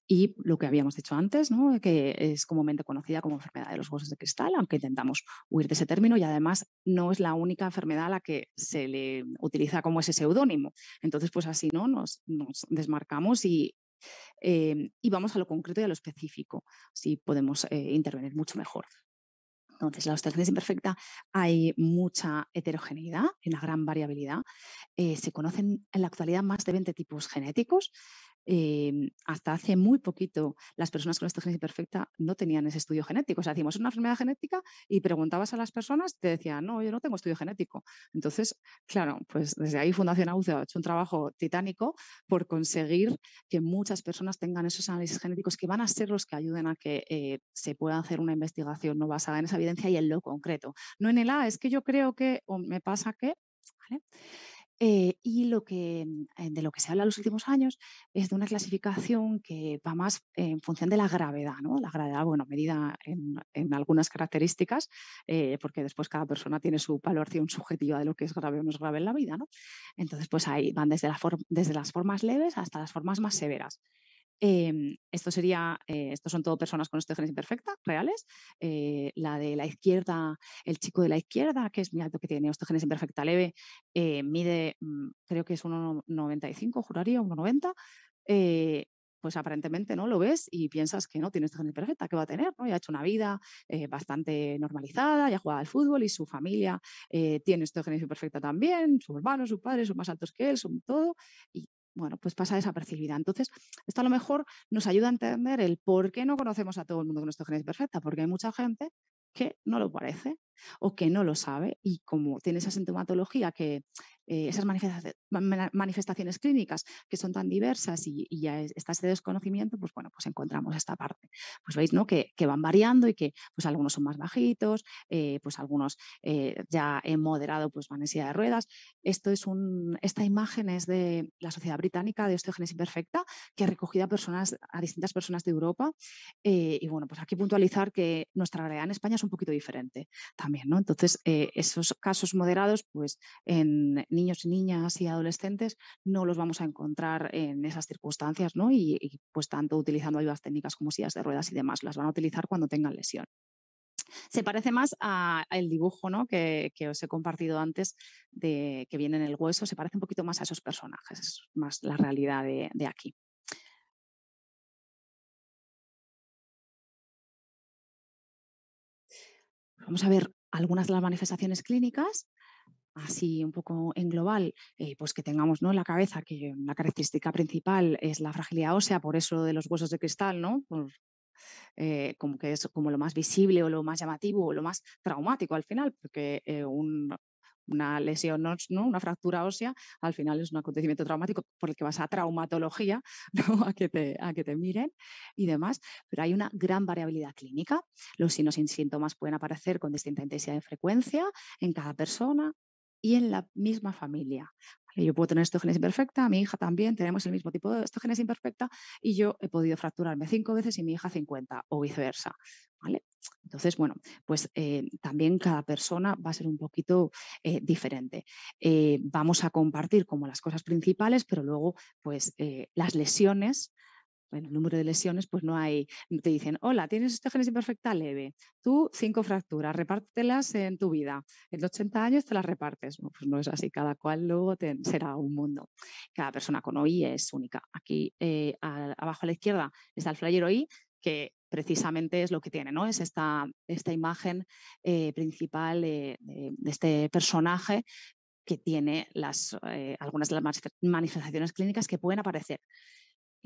y lo que habíamos dicho antes, que es comúnmente conocida como enfermedad de los huesos de cristal, aunque intentamos huir de ese término y además no es la única enfermedad a la que se le utiliza como ese seudónimo. Entonces, pues así ¿no? nos, desmarcamos y, eh, y vamos a lo concreto y a lo específico, si podemos eh, intervenir mucho mejor. Entonces, la osteogénesis imperfecta hay mucha heterogeneidad, una gran variabilidad. Eh, se conocen en la actualidad más de 20 tipos genéticos. Em, hasta hace muy poquito las personas con esta perfecta no tenían ese estudio genético. O sea, hacíamos una enfermedad genética y preguntabas a las personas, te decían, no, yo no tengo estudio genético. Entonces, claro, pues desde ahí Fundación AUCE ha hecho un trabajo titánico por conseguir que muchas personas tengan esos análisis genéticos que van a ser los que ayuden a que eh, se pueda hacer una investigación no basada en esa evidencia y en lo concreto. No en el A, ah, es que yo creo que me pasa que, eh, y lo que, mm, eh, de lo que se habla en los últimos años es de una clasificación que va más en función de la gravedad, La gravedad, medida en, algunas características, eh, porque después cada persona tiene su valoración subjetiva de lo que es grave o no es grave en la vida, Entonces, pues ahí van desde las formas leves hasta las formas más severas. Em, esto sería, eh, estos son todo personas con osteogénesis imperfecta, reales. Eh, la de la izquierda, el chico de la izquierda, que es mi alto que tiene osteogénesis imperfecta leve, eh, mide, mm, creo que es 1,95, juraría, 1,90 pues aparentemente no lo ves y piensas que no tiene esta imperfecta perfecta, que va a tener, ¿no? Ya ha hecho una vida bastante normalizada, ya jugado al fútbol y su familia tiene este imperfecta perfecta también, sus hermanos, sus padres son más altos que él, son todo, y bueno, pues pasa desapercibida. Entonces, esto a lo mejor nos ayuda a entender el por qué no conocemos a todo el mundo con nuestro genética perfecta, porque hay mucha gente que no lo parece o que no lo sabe y como tiene esa sintomatología que eh, esas manifestaciones clínicas que son tan diversas y, ya está ese desconocimiento, pues bueno, pues encontramos esta parte. Pues veis, ¿no? Que, van variando y que pues algunos son más bajitos, eh, pues algunos eh, ya en moderado pues van en silla de ruedas. Esto es un, esta imagen es de la Sociedad Británica de Osteogénesis Imperfecta, que ha recogido a, personas, a distintas personas de Europa. y bueno, pues aquí puntualizar que nuestra realidad en España es un poquito diferente también, ¿no? Entonces, esos casos moderados, pues en niños y niñas y adolescentes no los vamos a encontrar en esas circunstancias, ¿no? Y, pues tanto utilizando ayudas técnicas como sillas de ruedas y demás, las van a utilizar cuando tengan lesión se parece más al dibujo ¿no? que, os he compartido antes, de, que viene
en el hueso, se parece un poquito más a esos personajes, es más la realidad de aquí. Vamos a ver algunas de las manifestaciones clínicas así un poco
en global, eh, pues que tengamos ¿no? la cabeza, que la característica principal es la fragilidad ósea, por eso de los huesos de cristal, ¿no? Eh, como que es como lo más visible o lo más llamativo o lo más traumático al final, porque eh, una lesión, ¿no? una fractura ósea, al final es un acontecimiento traumático por el que vas a traumatología, ¿no? a, que te, a que te miren y demás. Pero hay una gran variabilidad clínica. Los signos síntomas pueden aparecer con distinta intensidad de frecuencia en cada persona, y en la misma familia. Yo puedo tener estógenes imperfecta, mi hija también, tenemos el mismo tipo de estógenes imperfecta y yo he podido fracturarme cinco veces y mi hija 50 o viceversa. ¿vale? Entonces, bueno, pues eh, también cada persona va a ser un poquito eh, diferente. Eh, vamos a compartir como las cosas principales, pero luego, pues las lesiones bueno el número de lesiones, pues no hay, te dicen, hola, tienes génesis imperfecta leve, tú cinco fracturas, repártelas en tu vida, en los 80 años te las repartes. No, pues no es así, cada cual luego será un mundo. Cada persona con OI es única. Aquí eh, abajo a la izquierda está el flyer OI, que precisamente es lo que tiene, ¿no? Es esta, esta imagen eh, principal de, este personaje que tiene las, eh, algunas de las manifestaciones clínicas que pueden aparecer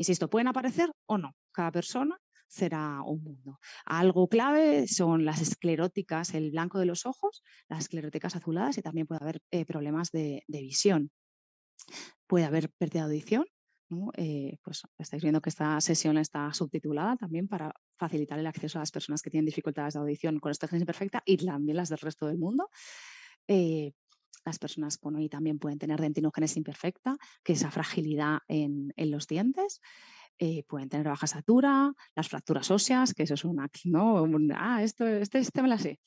esto pueden aparecer o no. Cada persona será un mundo. Algo clave son las escleróticas, el blanco de los ojos, las escleróticas azuladas y también puede haber eh, problemas de, visión. Puede haber pérdida de audición. Eh, pues estáis viendo que esta sesión está subtitulada también para facilitar el acceso a las personas que tienen dificultades de audición con esta imperfecta y también las del resto del mundo. Eh, las personas con hoy también pueden tener dentinogénesis imperfecta, que es esa fragilidad en, los dientes. Eh, pueden tener baja satura, las fracturas óseas, que eso es una, ah, esto, este, este me la sé.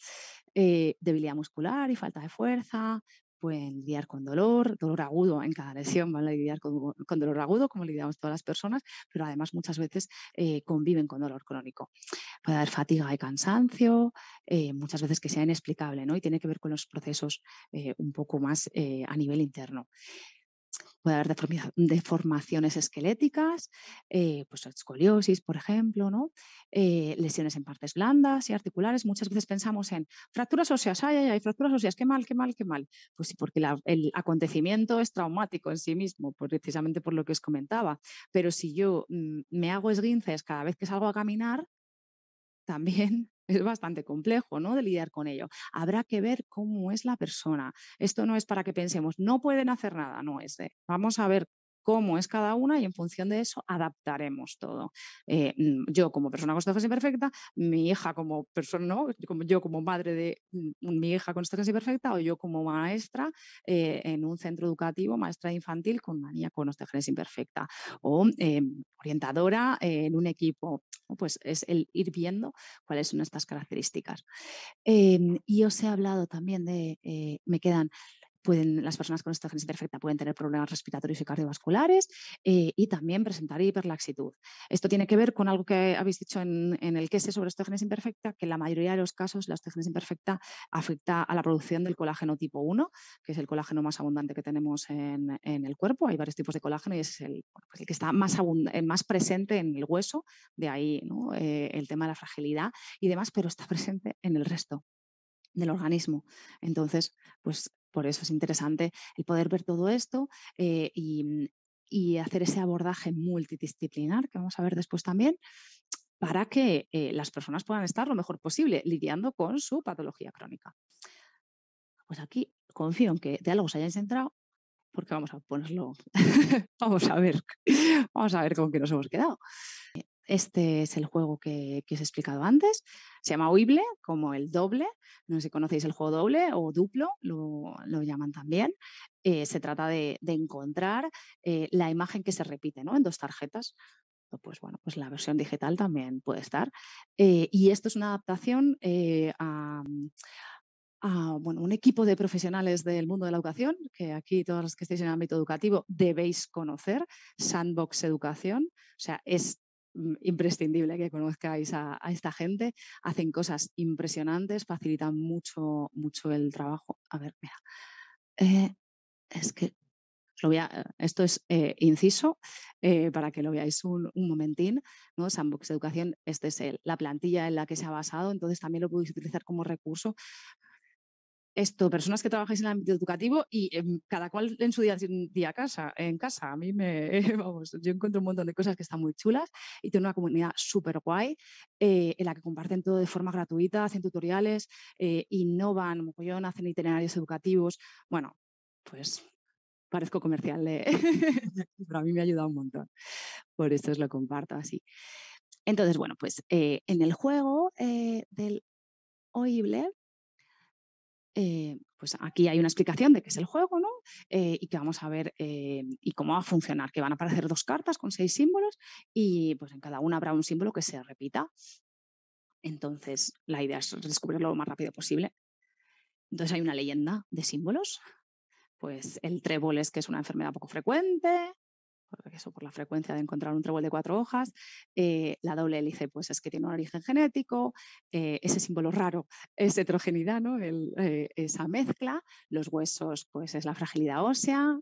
Eh, debilidad muscular y falta de fuerza, pueden lidiar con dolor, dolor agudo en cada lesión, van a lidiar con, dolor agudo, como lidiamos todas las personas, pero además muchas veces eh, conviven con dolor crónico. Puede haber fatiga y cansancio, eh, muchas veces que sea inexplicable, ¿no? Y tiene que ver con los procesos eh, un poco más a nivel interno puede haber deformaciones esqueléticas, eh, pues escoliosis, por ejemplo, ¿no? Eh, lesiones en partes blandas y articulares. Muchas veces pensamos en fracturas óseas, ay, fracturas óseas, qué mal, qué mal, qué mal. Pues sí, porque el acontecimiento es traumático en sí mismo, precisamente por lo que os comentaba. Pero si yo mm, me hago esguinces cada vez que salgo a caminar, también es bastante complejo, ¿no? De lidiar con ello. Habrá que ver cómo es la persona. Esto no es para que pensemos, no pueden hacer nada, no es de, vamos a ver cómo es cada una y en función de eso adaptaremos todo. Eh, mm, yo como persona con estafación imperfecta, mi hija como persona, yo como madre de mm, mi hija con estafación imperfecta o yo como maestra eh, en un centro educativo, maestra infantil con manía con estafación imperfecta o eh, orientadora en un equipo. Pues es el ir viendo cuáles son estas características. Em, y os he hablado también de, me quedan las personas con esta imperfecta pueden tener problemas respiratorios y cardiovasculares eh, y también presentar hiperlaxitud. Esto tiene que ver con algo que habéis dicho en, el que sé sobre osteogénesis imperfecta, que en la mayoría de los casos la osteogénesis imperfecta afecta a la producción del colágeno tipo 1, que es el colágeno más abundante que tenemos en, el cuerpo. Hay varios tipos de colágeno y es pues el, que está más, presente en el hueso, de ahí eh, el tema de la fragilidad y demás, pero está presente en el resto del organismo. Entonces, pues por eso es interesante el poder ver todo esto eh, mm, y, hacer ese abordaje multidisciplinar, que vamos a ver después también, para que eh, las personas puedan estar lo mejor posible lidiando con su patología crónica. Pues aquí confío en que de algo se hayan centrado, porque vamos a ponerlo, vamos a ver, vamos a ver con qué nos hemos quedado. Este es el juego que, os he explicado antes. Se llama Oible, como el doble. No sé si conocéis el juego doble o duplo, lo, llaman también. Eh, se trata de, encontrar eh, la imagen que se repite en dos tarjetas pues bueno, pues la versión digital también puede estar. Eh, y esto es una adaptación a, bueno, un equipo de profesionales del mundo de la educación, que aquí todos los que estéis en el ámbito educativo debéis conocer, Sandbox Educación. O sea, es Mm, imprescindible que conozcáis a, esta gente. Hacen cosas impresionantes, facilitan mucho, mucho el trabajo. A ver, mira. Eh, es que lo eh, esto es eh, inciso para que lo veáis un, momentín. ¿no? Sandbox Educación, esta es la plantilla en la que se ha basado, entonces también lo podéis utilizar como recurso esto, personas que trabajáis en el ámbito educativo y em, cada cual en su día, día casa, en casa. A mí me, vamos, yo encuentro un montón de cosas que están muy chulas y tengo una comunidad súper guay eh, en la que comparten todo de forma gratuita, hacen tutoriales, eh, innovan, mogollón, hacen itinerarios educativos. Bueno, pues parezco comercial, ¿eh? pero a mí me ha ayudado un montón. Por eso os lo comparto así. Entonces, bueno, pues en el juego del oíble eh, pues aquí hay una explicación de qué es el juego, ¿no? Eh, y que vamos a ver eh, y cómo va a funcionar, que van a aparecer dos cartas con seis símbolos y pues en cada una habrá un símbolo que se repita. Entonces, la idea es descubrirlo lo más rápido posible. Entonces hay una leyenda de símbolos. Pues el trébol es que es una enfermedad poco frecuente, eso por la frecuencia de encontrar un trébol de cuatro hojas, eh, la doble hélice pues es que tiene un origen genético, eh, ese símbolo raro es heterogeneidad, ¿no? Eh, esa mezcla, los huesos pues es la fragilidad ósea,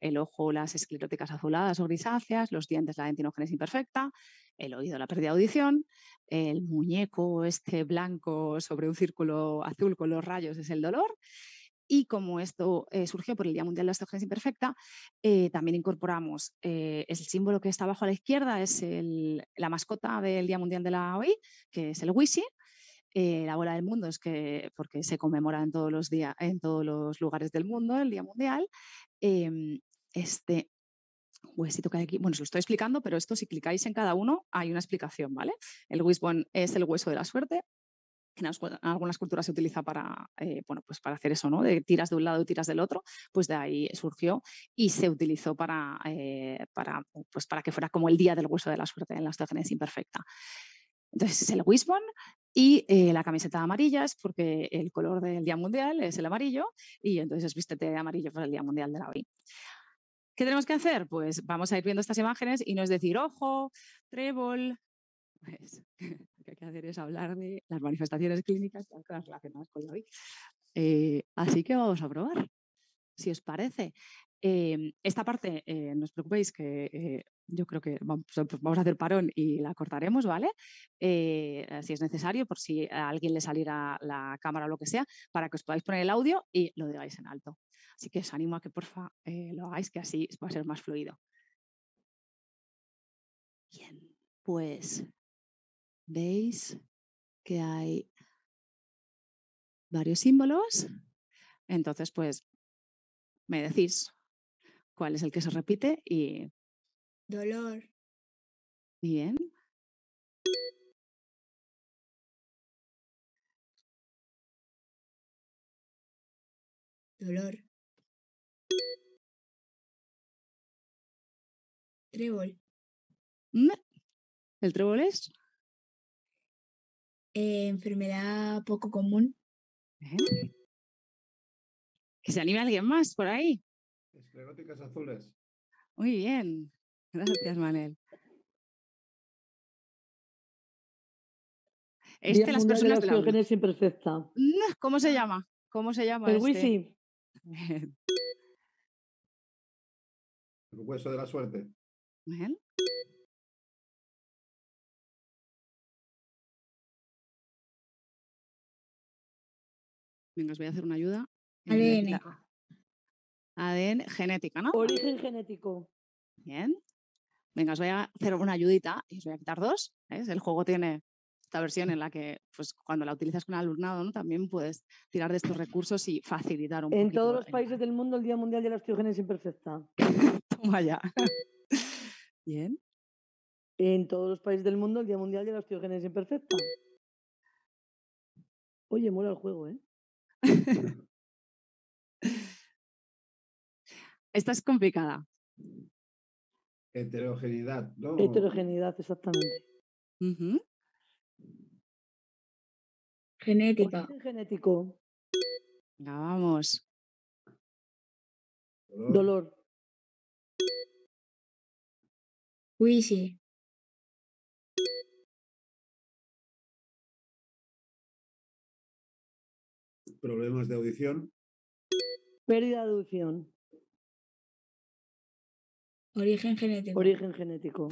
el ojo las escleróticas azuladas o grisáceas, los dientes la dentinogénesis imperfecta, el oído la pérdida de audición, el muñeco este blanco sobre un círculo azul con los rayos es el dolor y como esto eh, surgió por el Día Mundial de la Osteogenesis Imperfecta, eh, también incorporamos eh, el símbolo que está abajo a la izquierda, es la mascota del Día Mundial de la OI, que es el Wisi. la bola del mundo es que porque se conmemora en todos los días en todos los lugares del mundo el día mundial em, este huesito que hay aquí, bueno, os lo estoy explicando, pero esto si clicáis en cada uno hay una explicación, ¿vale? El WISBON es el hueso de la suerte, en algunas culturas se utiliza para, eh, bueno, pues para hacer eso, ¿no? De tiras de un lado y tiras del otro, pues de ahí surgió y se utilizó para, eh, para, pues para que fuera como el día del hueso de la suerte en la osteogenesis imperfecta. Entonces es el wishbone y eh, la camiseta amarilla es porque el color del Día Mundial es el amarillo y entonces vístete de amarillo para el Día Mundial de la OI. ¿Qué tenemos que hacer? Pues vamos a ir viendo estas imágenes y no es decir, ojo, trébol, pues, que hay que hacer es hablar de las manifestaciones clínicas y las relacionadas con la eh, así que vamos a probar, si os parece. Eh, esta parte, eh, no os preocupéis, que eh, yo creo que vamos, pues vamos, a hacer parón y la cortaremos, ¿vale? si es necesario, por si a alguien le saliera la cámara o lo que sea, para que os podáis poner el audio y lo digáis en alto. Así que os animo a que porfa
lo hagáis, que así va a ser más fluido. Bien, pues Veis que hay varios símbolos. Entonces, pues me decís cuál es el que se repite y... Dolor. Bien. Dolor. Trébol. Mm, ¿El trébol es? Eh, enfermedad poco común. Que se anime alguien más por ahí. Escleróticas azules. Muy bien. Gracias, Manel. Este, las personas de la, ¿Cómo se llama? ¿Cómo se llama? El este? El hueso de la suerte. manel. venga, os voy a hacer una ayuda. Eh, ADN. ADN,
genética, ¿no? Origen
genético.
Bien. Venga, os voy a hacer una ayudita y os voy a quitar dos. El juego tiene esta versión en la que, pues, cuando la utilizas con el alumnado, ¿no? también puedes tirar de estos recursos y facilitar un poco. En todos los
países del mundo, el Día Mundial de la Osteogénesis Imperfecta. Toma ya. Bien. En todos los países del mundo, el Día Mundial de la Osteogénesis Imperfecta. Oye, mola el juego, ¿eh? Esta es complicada. Heterogeneidad, ¿no? Heterogeneidad, exactamente. Genética. genético. vamos. Dolor. Dolor. Uy, sí. problemas de audición. Pérdida de audición. Origen genético. Origen genético.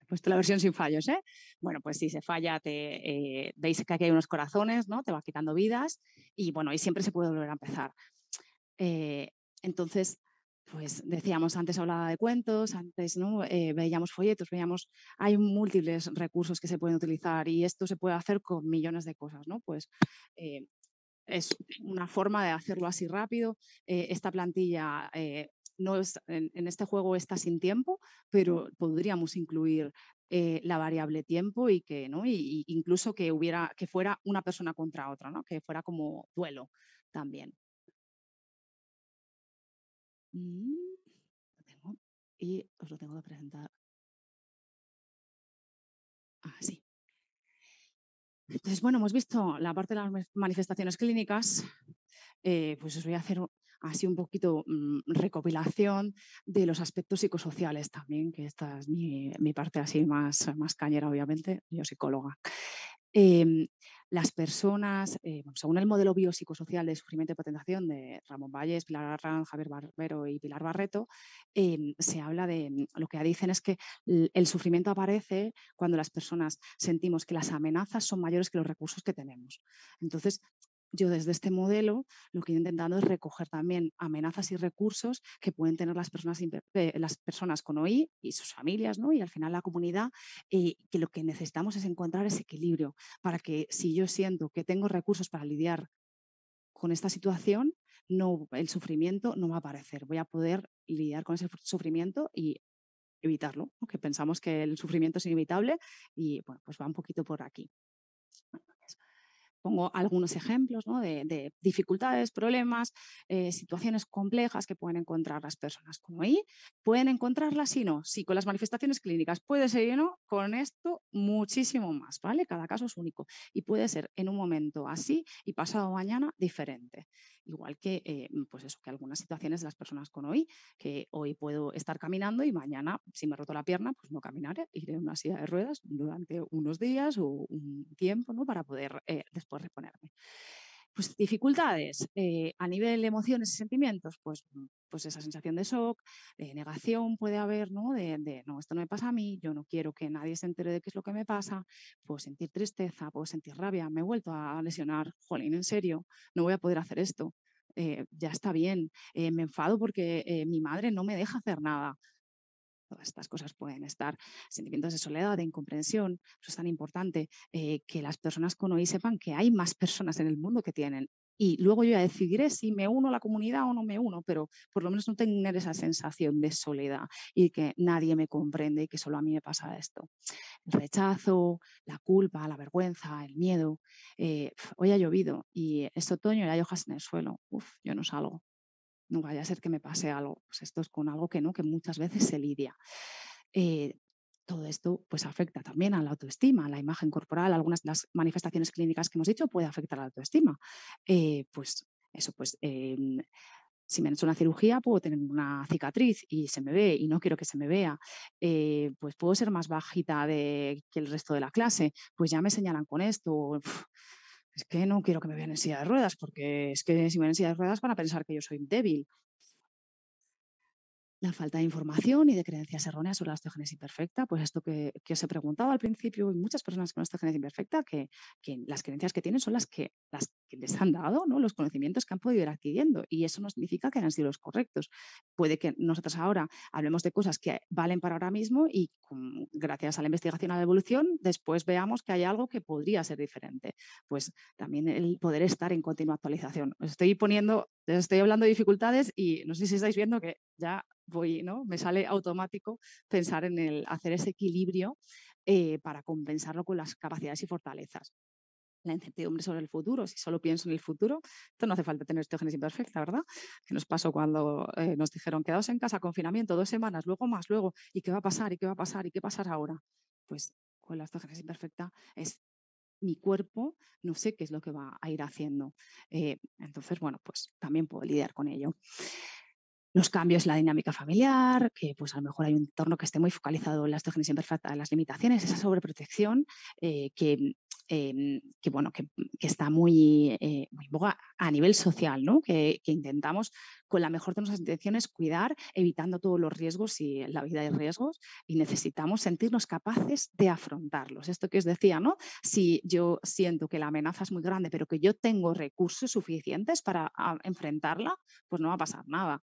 He puesto la versión sin fallos, ¿eh? Bueno, pues si se falla, eh, veis que aquí hay unos corazones, ¿no? Te va quitando vidas y bueno, y siempre se puede volver a empezar. Eh, entonces, pues decíamos, antes hablaba de cuentos, antes ¿no? Eh, veíamos folletos, veíamos, hay múltiples recursos que se pueden utilizar y esto se puede hacer con millones de cosas, ¿no? Pues eh, es una forma de hacerlo así rápido. Eh, esta plantilla no en, este juego está sin tiempo, pero podríamos incluir la variable tiempo y que, ¿no? incluso que hubiera, que fuera una persona contra otra, ¿no? Que fuera como duelo
también. Y os lo tengo que presentar así. Ah, Entonces, pues bueno, hemos visto la parte de las manifestaciones clínicas.
Eh, pues os voy a hacer así un poquito mm, recopilación de los aspectos psicosociales también, que esta es mi, parte así más, más cañera, obviamente, yo psicóloga. Em, las personas, eh, según el modelo biopsicosocial de sufrimiento y potenciación de Ramón Valles, Pilar Arran, Javier Barbero y Pilar Barreto, em, se habla de, mm, lo que dicen es que el sufrimiento aparece cuando las personas sentimos que las amenazas son mayores que los recursos que tenemos. Entonces, yo desde este modelo lo que he intentado es recoger también amenazas y recursos que pueden tener las personas, eh, las personas con OI y sus familias, ¿no? Y al final la comunidad, eh, que lo que necesitamos es encontrar ese equilibrio para que si yo siento que tengo recursos para lidiar con esta situación, no, el sufrimiento no va a aparecer. Voy a poder lidiar con ese sufrimiento y evitarlo, porque pensamos que el sufrimiento es inevitable y bueno, pues va un poquito por aquí pongo algunos ejemplos de, dificultades, problemas, eh, situaciones complejas que pueden encontrar las personas con OI. Pueden encontrarlas si no, si con las manifestaciones clínicas, puede ser y no, con esto muchísimo más, ¿vale? Cada caso es único y puede ser en un momento así y pasado mañana diferente. Igual que, eh, pues eso, que algunas situaciones de las personas con OI, que hoy puedo estar caminando y mañana, si me roto la pierna, pues no caminaré, iré en una silla de ruedas durante unos días o un tiempo, ¿no? Para poder eh, por reponerme. Pues dificultades eh, a nivel de emociones y sentimientos, pues, mm, pues esa sensación de shock, de negación puede haber, ¿no? De, no, esto no me pasa a mí, yo no quiero que nadie se entere de qué es lo que me pasa, puedo sentir tristeza, puedo sentir rabia, me he vuelto a lesionar, jolín, en serio, no voy a poder hacer esto, eh, ya está bien, eh, me enfado porque mi madre no me deja hacer nada, Todas estas cosas pueden estar, sentimientos de soledad, de incomprensión. Eso es tan importante eh, que las personas con OI sepan que hay más personas en el mundo que tienen. Y luego yo ya decidiré si me uno a la comunidad o no me uno, pero por lo menos no tener esa sensación de soledad y que nadie me comprende y que solo a mí me pasa esto. El rechazo, la culpa, la vergüenza, el miedo. Eh, hoy ha llovido y este otoño y hay hojas en el suelo. Uf, yo no salgo no vaya a ser que me pase algo. Pues esto es con algo que no, que muchas veces se lidia. Eh, todo esto pues afecta también a la autoestima, a la imagen corporal, algunas de las manifestaciones clínicas que hemos dicho puede afectar a la autoestima. Eh, pues eso, pues em, si me han hecho una cirugía puedo tener una cicatriz y se me ve y no quiero que se me vea, eh, pues puedo ser más bajita de, que el resto de la clase, pues ya me señalan con esto es que no quiero que me vean en silla de ruedas, porque es que si me ven en silla de ruedas van a pensar que yo soy débil la falta de información y de creencias erróneas sobre la osteogénesis imperfecta, pues esto que, os he preguntado al principio, muchas personas con osteogénesis imperfecta que, las creencias que tienen son las que, las les han dado, ¿no? los conocimientos que han podido ir adquiriendo y eso no significa que hayan sido los correctos. Puede que nosotros ahora hablemos de cosas que valen para ahora mismo y gracias a la investigación a la evolución después veamos que hay algo que podría ser diferente. Pues también el poder estar en continua actualización. estoy poniendo, estoy hablando de dificultades y no sé si estáis viendo que ya voy, ¿no? Me sale automático pensar en el hacer ese equilibrio eh, para compensarlo con las capacidades y fortalezas. La incertidumbre sobre el futuro, si solo pienso en el futuro, esto no hace falta tener osteogénesis imperfecta, ¿verdad? Que nos pasó cuando eh, nos dijeron quedados en casa, confinamiento, dos semanas, luego más, luego, ¿y qué va a pasar? ¿Y qué va a pasar? ¿Y qué pasará ahora? Pues con la osteogénesis imperfecta es mi cuerpo, no sé qué es lo que va a ir haciendo. Eh, entonces, bueno, pues también puedo lidiar con ello los cambios en la dinámica familiar, que pues a lo mejor hay un entorno que esté muy focalizado en las imperfectas, las limitaciones, esa sobreprotección eh, mm, em, que, bueno, que, mm, está muy, eh, muy a nivel social, ¿no? que, intentamos con la mejor de nuestras intenciones cuidar, evitando todos los riesgos y la vida de riesgos, y necesitamos sentirnos capaces de afrontarlos. Esto que os decía, ¿no? si yo siento que la amenaza es muy grande, pero que yo tengo recursos suficientes para ah, enfrentarla, pues no va a pasar nada.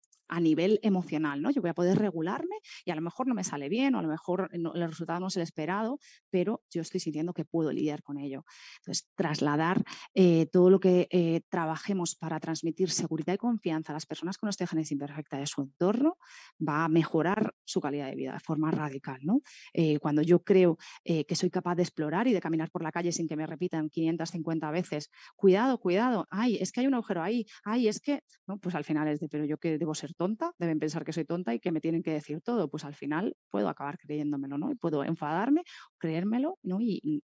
a nivel emocional, ¿no? Yo voy a poder regularme y a lo mejor no me sale bien o a lo mejor el resultado no es el esperado, pero yo estoy sintiendo que puedo lidiar con ello. Entonces, trasladar eh, todo lo que eh, trabajemos para transmitir seguridad y confianza a las personas con osteogénesis imperfecta de su entorno va a mejorar su calidad de vida de forma radical, ¿no? Eh, cuando yo creo que soy capaz de explorar y de caminar por la calle sin que me repitan 550 veces, cuidado, cuidado, ay, es que hay un agujero ahí, ay, es que, pues al final es de, pero yo que debo ser tonta, deben pensar que soy tonta y que me tienen que decir todo, pues al final puedo acabar creyéndomelo, ¿no? Y puedo enfadarme, creérmelo, ¿no? Y,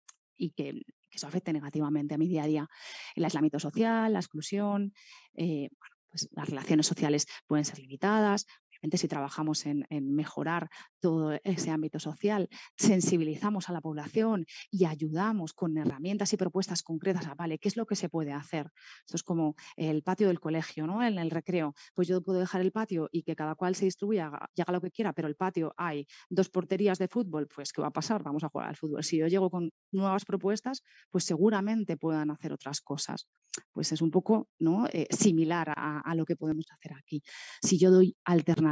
que, eso afecte negativamente a mi día a día. El aislamiento social, la exclusión, eh, pues las relaciones sociales pueden ser limitadas, si trabajamos en, mejorar todo ese ámbito social, sensibilizamos a la población y ayudamos con herramientas y propuestas concretas a, vale, ¿qué es lo que se puede hacer? Esto es como el patio del colegio, ¿no? En el recreo, pues yo puedo dejar el patio y que cada cual se distribuya, y haga lo que quiera, pero el patio hay dos porterías de fútbol, pues ¿qué va a pasar? Vamos a jugar al fútbol. Si yo llego con nuevas propuestas, pues seguramente puedan hacer otras cosas. Pues es un poco eh, similar a lo que podemos hacer aquí. Si yo doy alternativas,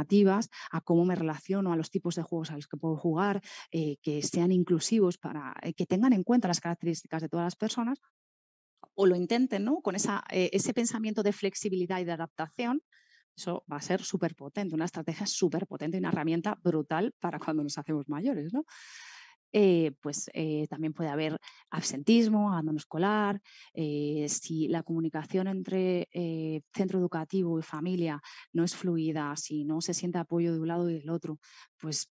a cómo me relaciono, a los tipos de juegos a los que puedo jugar, eh, que sean inclusivos, para eh, que tengan en cuenta las características de todas las personas, o lo intenten ¿no? con esa, eh, ese pensamiento de flexibilidad y de adaptación, eso va a ser súper potente, una estrategia súper potente, y una herramienta brutal para cuando nos hacemos mayores. ¿no? Eh, pues eh, también puede haber absentismo, abandono escolar, eh, si la comunicación entre centro educativo y familia no es fluida, si no se siente apoyo de un lado y del otro, pues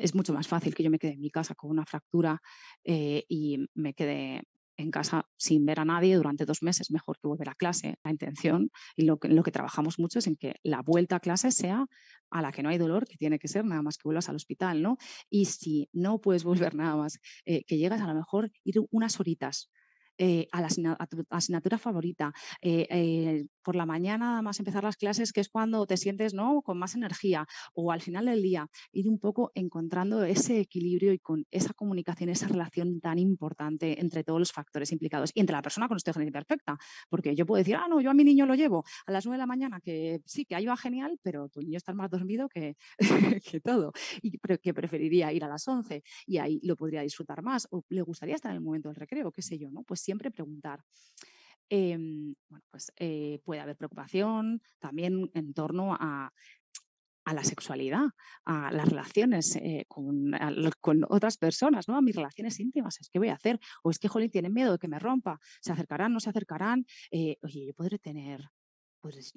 es mucho más fácil que yo me quede en mi casa con una fractura y me quede en casa sin ver a nadie durante dos meses, mejor que volver a clase. La intención y lo que, lo que trabajamos mucho es en que la vuelta a clase sea a la que no hay dolor, que tiene que ser nada más que vuelvas al hospital, ¿no? Y si no puedes volver nada más, eh, que llegas a lo mejor ir unas horitas. Eh, a, la, tu asignatura favorita, eh, por la mañana, nada más empezar las clases, que es cuando te sientes ¿no? con más energía, o al final del día, ir un poco encontrando ese equilibrio y con esa comunicación, esa relación tan importante entre todos los factores implicados y entre la persona con osteogenesis perfecta. Porque yo puedo decir, ah, no, yo a mi niño lo llevo a las 9 de la mañana, que sí, que ahí va genial, pero tu niño está más dormido que, que todo, y que preferiría ir a las 11 y ahí lo podría disfrutar más, o le gustaría estar en el momento del recreo, qué sé yo, ¿no? Pues siempre preguntar. Em, bueno, pues, eh, puede haber preocupación también en torno a, la sexualidad, a las relaciones eh, con, otras personas, ¿no? a mis relaciones íntimas, es que voy a hacer, o es que, jolín, tiene miedo de que me rompa, se acercarán, no se acercarán, eh, oye, yo podré tener, pues,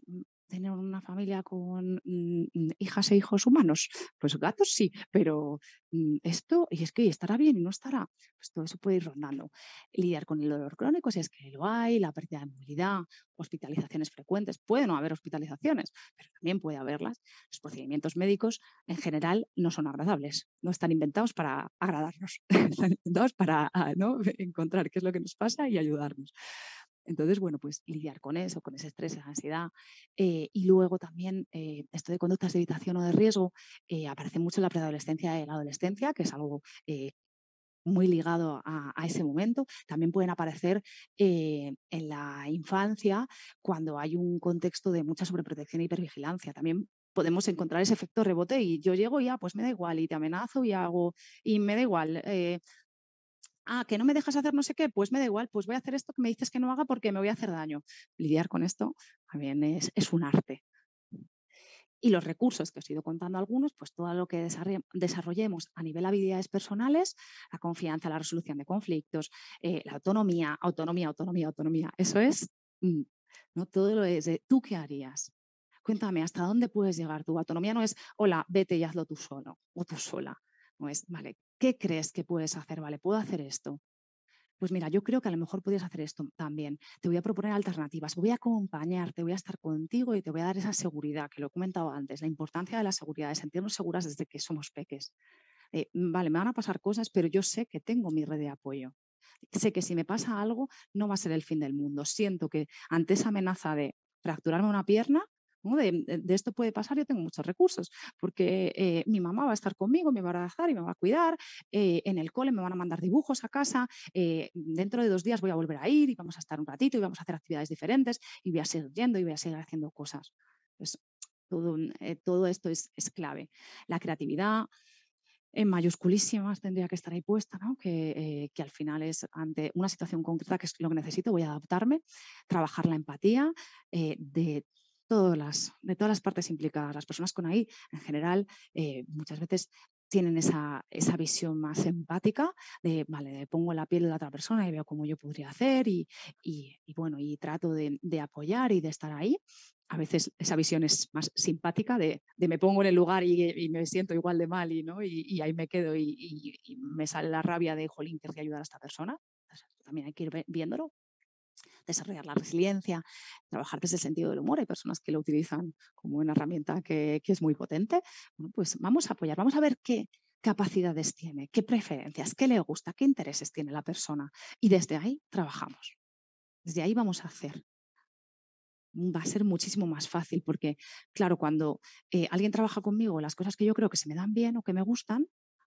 tener una familia con mm, mm, hijas e hijos humanos? Pues gatos sí, pero mm, esto, y es que estará bien y no estará, pues todo eso puede ir rondando. Lidiar con el dolor crónico, si es que lo hay, la pérdida de movilidad, hospitalizaciones frecuentes, puede no haber hospitalizaciones, pero también puede haberlas. Los procedimientos médicos en general no son agradables, no están inventados para agradarnos, están inventados para ah, encontrar qué es lo que nos pasa y ayudarnos. Entonces, bueno, pues lidiar con eso, con ese estrés, esa ansiedad. Eh, y luego también eh, esto de conductas de evitación o de riesgo eh, aparece mucho en la preadolescencia y en la adolescencia, que es algo muy ligado a, ese momento. También pueden aparecer en la infancia cuando hay un contexto de mucha sobreprotección e hipervigilancia. También podemos encontrar ese efecto rebote y yo llego y ya, pues me da igual y te amenazo y hago y me da igual ah, que no me dejas hacer no sé qué, pues me da igual, pues voy a hacer esto que me dices que no haga porque me voy a hacer daño. Lidiar con esto también es, un arte. Y los recursos que os he ido contando algunos, pues todo lo que desarrollemos a nivel de habilidades personales, la confianza, la resolución de conflictos, eh, la autonomía, autonomía, autonomía, autonomía, eso es, mm, no todo lo es de tú qué harías. Cuéntame, ¿hasta dónde puedes llegar tu autonomía? No es, hola, vete y hazlo tú solo o tú sola. No es, vale, ¿qué crees que puedes hacer? Vale, puedo hacer esto. Pues mira, yo creo que a lo mejor puedes hacer esto también. Te voy a proponer alternativas, voy a acompañarte, voy a estar contigo y te voy a dar esa seguridad que lo he comentado antes, la importancia de la seguridad, de sentirnos seguras desde que somos peques. Eh, mm, vale, me van a pasar cosas, pero yo sé que tengo mi red de apoyo. Sé que si me pasa algo, no va a ser el fin del mundo. Siento que ante esa amenaza de fracturarme una pierna, Mm, de, esto puede pasar, yo tengo muchos recursos, porque eh, mi mamá va a estar conmigo, me va a abrazar y me va a cuidar, eh, en el cole me van a mandar dibujos a casa, eh, dentro de dos días voy a volver a ir y vamos a estar un ratito y vamos a hacer actividades diferentes y voy a seguir yendo y voy a seguir haciendo cosas. todo, todo esto es, clave. La creatividad, en mayúsculísimas tendría que estar ahí puesta, ¿no? que, que, al final es ante una situación concreta que es lo que necesito, voy a adaptarme, trabajar la empatía, de todas de todas las partes implicadas. Las personas con ahí en general, eh, muchas veces tienen esa, visión más empática de, vale, pongo la piel de la otra persona y veo cómo yo podría hacer y, y, bueno, y trato de, apoyar y de estar ahí. A veces esa visión es más simpática de, de me pongo en el lugar y, me siento igual de mal y, ¿no? y, ahí me quedo y, me sale la rabia de, jolín, que ayudar a esta persona. también hay que ir viéndolo desarrollar la resiliencia, trabajar desde el sentido del humor. Hay personas que lo utilizan como una herramienta que, es muy potente. Bueno, pues vamos a apoyar, vamos a ver qué capacidades tiene, qué preferencias, qué le gusta, qué intereses tiene la persona. Y desde ahí trabajamos. Desde ahí vamos a hacer va a ser muchísimo más fácil porque, claro, cuando eh, alguien trabaja conmigo las cosas que yo creo que se me dan bien o que me gustan,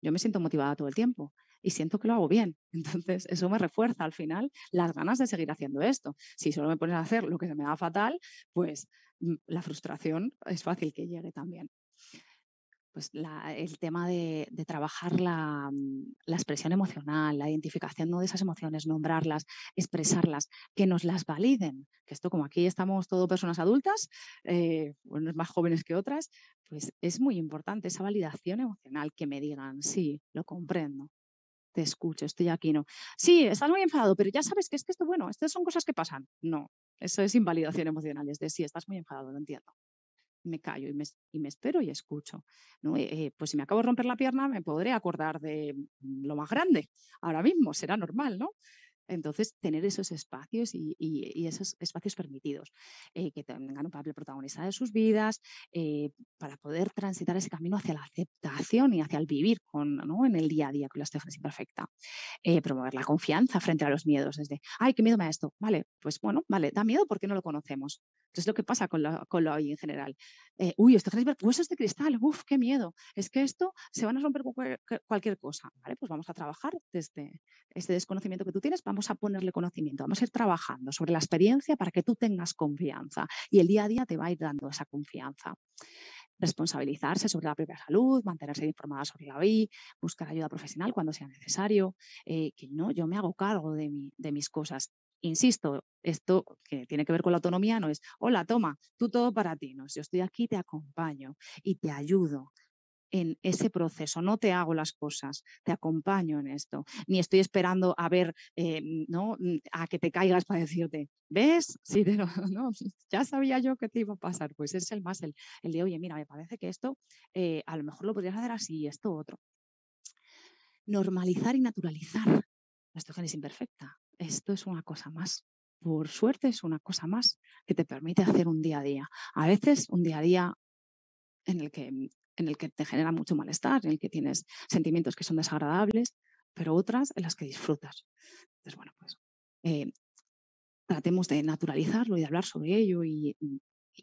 yo me siento motivada todo el tiempo y siento que lo hago bien. Entonces, eso me refuerza al final las ganas de seguir haciendo esto. Si solo me pones a hacer lo que se me da fatal, pues mm, la frustración es fácil que llegue también pues el tema de, trabajar mm, la, expresión emocional, la identificación de esas emociones, nombrarlas, expresarlas, que nos las validen. Que esto, como aquí estamos todos personas adultas, eh, más jóvenes que otras, pues es muy importante esa validación emocional, que me digan, sí, lo comprendo, te escucho, estoy aquí, ¿no? Sí, estás muy enfadado, pero ya sabes que es que esto, bueno, estas son cosas que pasan. No, eso es invalidación emocional, es de sí, estás muy enfadado, lo entiendo me callo y me, espero y escucho. Eh, eh, pues si me acabo de romper la pierna, me podré acordar de lo más grande. Ahora mismo será normal, ¿no? Entonces, tener esos espacios y, esos espacios permitidos, eh, que tengan un papel protagonista de sus vidas, eh, para poder transitar ese camino hacia la aceptación y hacia el vivir con, ¿no? en el día a día con la estefasis imperfecta. Eh, promover la confianza frente a los miedos, desde, ay, qué miedo me da esto. Vale, pues bueno, vale, da miedo porque no lo conocemos. Entonces, lo que pasa con lo, con lo en general. uy, estos huesos de cristal, uff, qué miedo. Es que esto se van a romper con cualquier cosa. Vale, pues vamos a trabajar desde este desconocimiento que tú tienes, vamos a ponerle conocimiento, vamos a ir trabajando sobre la experiencia para que tú tengas confianza y el día a día te va a ir dando esa confianza responsabilizarse sobre la propia salud, mantenerse informada sobre la vida, buscar ayuda profesional cuando sea necesario, eh, que no, yo me hago cargo de, de mis cosas. Insisto, esto que tiene que ver con la autonomía no es, hola, toma, tú todo para ti, no, yo estoy aquí, te acompaño y te ayudo en ese proceso, no te hago las cosas, te acompaño en esto, ni estoy esperando a ver, eh, ¿no? Mm, a que te caigas para decirte, ¿ves? Sí, pero, no, ya sabía yo que te iba a pasar, pues es el más el, de, oye, mira, me parece que esto eh, a lo mejor lo podrías hacer así, esto otro. Normalizar y naturalizar nuestra es imperfecta. Esto es una cosa más por suerte es una cosa más que te permite hacer un día a día. A veces un día a día en el que mm, en el que te genera mucho malestar, en el que tienes sentimientos que son desagradables, pero otras en las que disfrutas. Entonces, bueno, pues eh, tratemos de naturalizarlo y de hablar sobre ello y,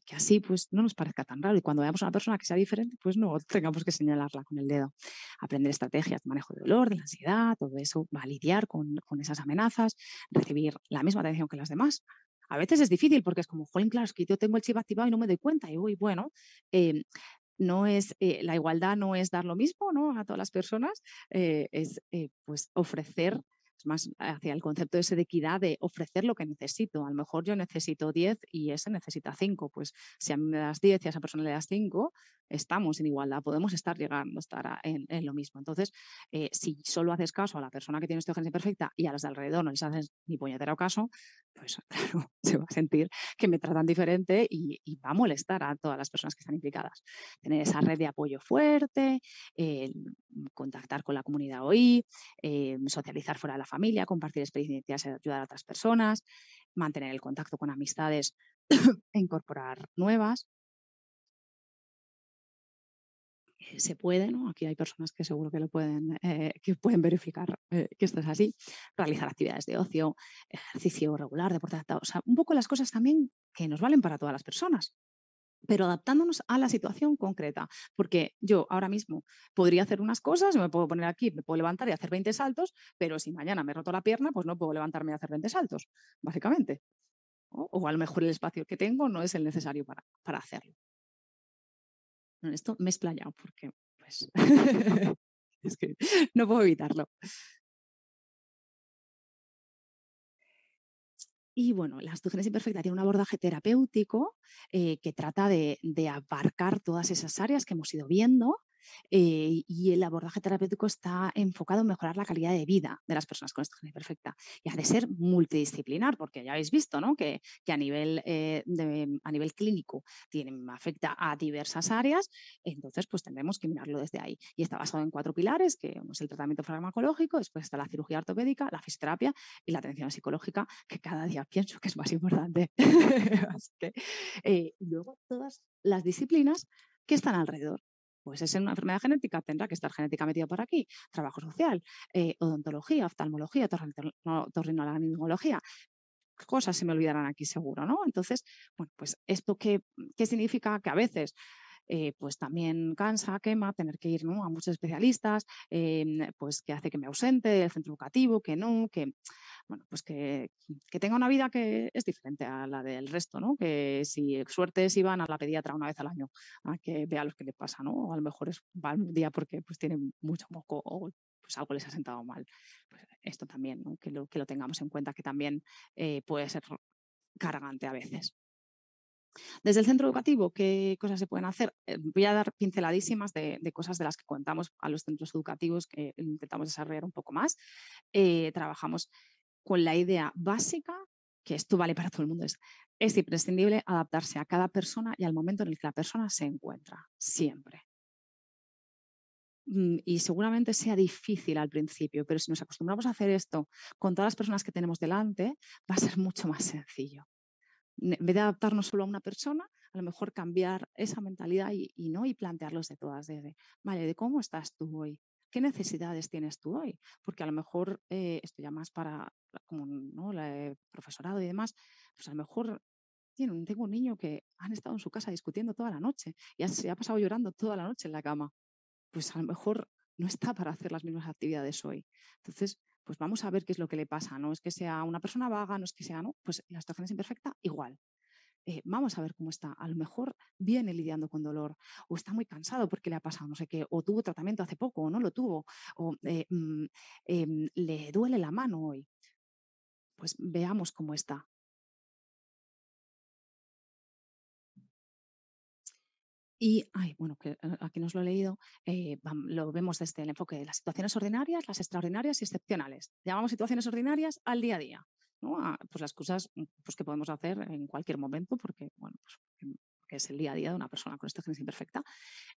que así pues no nos parezca tan raro. Y cuando veamos a una persona que sea diferente, pues no tengamos que señalarla con el dedo. Aprender estrategias de manejo de dolor, de la ansiedad, todo eso, va a lidiar con, con esas amenazas, recibir la misma atención que las demás, a veces es difícil porque es como, jolín, claro, es que yo tengo el chip activado y no me doy cuenta. Y uy, bueno, eh, no es, eh, la igualdad no es dar lo mismo ¿no? a todas las personas, eh, es eh, pues ofrecer es más hacia el concepto ese de equidad de ofrecer lo que necesito. A lo mejor yo necesito 10 y ese necesita 5. Pues si a mí me das 10 y a esa persona le das 5, estamos en igualdad, podemos estar llegando a estar en, lo mismo. Entonces, eh, si solo haces caso a la persona que tiene urgencia perfecta y a las de alrededor no les haces ni puñetero caso, pues claro, se va a sentir que me tratan diferente y, va a molestar a todas las personas que están implicadas. Tener esa red de apoyo fuerte, contactar con la comunidad hoy, eh, socializar fuera de la familia, compartir experiencias, eh, ayudar a otras personas, mantener el contacto con amistades e incorporar nuevas. Eh, se puede, ¿no? aquí hay personas que seguro que lo pueden, eh, que pueden verificar que esto es así, realizar actividades de ocio, ejercicio regular, deporte adaptado, o sea, un poco las cosas también que nos valen para todas las personas, pero adaptándonos a la situación concreta, porque yo ahora mismo podría hacer unas cosas, me puedo poner aquí, me puedo levantar y hacer 20 saltos, pero si mañana me roto la pierna, pues no puedo levantarme y hacer 20 saltos, básicamente. O, a lo mejor el espacio que tengo
no es el necesario para, para hacerlo. esto me he explayado porque pues, que no puedo evitarlo.
Y bueno, la astugenes imperfecta tiene un abordaje terapéutico eh, que trata de, abarcar todas esas áreas que hemos ido viendo eh, y el abordaje terapéutico está enfocado en mejorar la calidad de vida de las personas con esta perfecta y ha de ser multidisciplinar, porque ya habéis visto que, a, nivel, eh, a nivel clínico afecta a diversas áreas, entonces pues tendremos que mirarlo desde ahí. Y está basado en cuatro pilares, que es el tratamiento farmacológico, después está la cirugía ortopédica, la fisioterapia y la atención psicológica, que cada día pienso que es más importante. Eh, y luego todas las disciplinas que están alrededor. Pues es una enfermedad genética, tendrá que estar genética metida por aquí, trabajo social, eh, odontología, oftalmología, torrinolaringología. Cosas se me olvidarán aquí seguro, ¿no? Entonces, bueno, pues esto qué, qué significa que a veces eh, pues también cansa, quema, tener que ir a muchos especialistas, em, pues que hace que me ausente del centro educativo, que no, que pues que, tenga una vida que es diferente a la del resto, ¿no? Que si suerte si van a la pediatra una vez al año, a que vea lo que le pasa, O a lo mejor es, un día porque pues tiene mucho moco o pues algo les ha sentado mal. Pues esto también, que, lo, tengamos en cuenta, que también eh, puede ser cargante a veces. Desde el centro educativo, ¿qué cosas se pueden hacer? Eh, voy a dar pinceladísimas de, cosas de las que contamos a los centros educativos que intentamos desarrollar un poco más. Eh, trabajamos con la idea básica, que esto vale para todo el mundo, es imprescindible adaptarse a cada persona y al momento en el que la persona se encuentra, siempre. Mm, y seguramente sea difícil al principio, pero si nos acostumbramos a hacer esto con todas las personas que tenemos delante, va a ser mucho más sencillo en vez de adaptarnos solo a una persona, a lo mejor cambiar esa mentalidad y, no y plantearlos de todas, desde, vale, ¿de cómo estás tú hoy? ¿Qué necesidades tienes tú hoy? Porque a lo mejor, eh, esto ya más para como, ¿no? La, profesorado y demás, pues a lo mejor tengo un niño que han estado en su casa discutiendo toda la noche y se ha pasado llorando toda la noche en la cama. Pues a lo mejor no está para hacer las mismas actividades hoy. Entonces, pues vamos a ver qué es lo que le pasa. No es que sea una persona vaga, no es que sea, ¿no? Pues la situación es imperfecta, igual. Eh, vamos a ver cómo está. A lo mejor viene lidiando con dolor, o está muy cansado porque le ha pasado no sé qué, o tuvo tratamiento hace poco, o no lo tuvo, o eh, mm, em, le duele la mano hoy.
Pues veamos cómo está. Y, bueno, que eh, aquí nos lo he leído,
eh, lo vemos desde el enfoque de las situaciones ordinarias, las extraordinarias y excepcionales. Llamamos situaciones ordinarias al día a día, ¿no? pues las cosas mm, pues, que podemos hacer en cualquier momento, porque, bueno, pues, mm, que es el día a día de una persona con estrogenes imperfecta.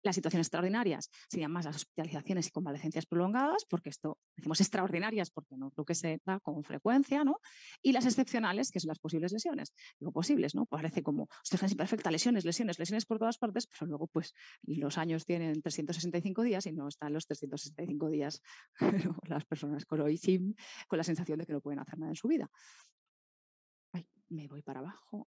Las situaciones extraordinarias serían más las hospitalizaciones y convalecencias prolongadas, porque esto decimos extraordinarias porque no lo que se da con frecuencia, ¿no? Y las excepcionales, que son las posibles lesiones. Digo posibles, ¿no? Parece como osteogénesis imperfecta, lesiones, lesiones, lesiones por todas partes, pero luego pues los años tienen 365 días y no están los 365 días las personas con sin con la sensación
de que no pueden hacer nada en su vida. me voy para abajo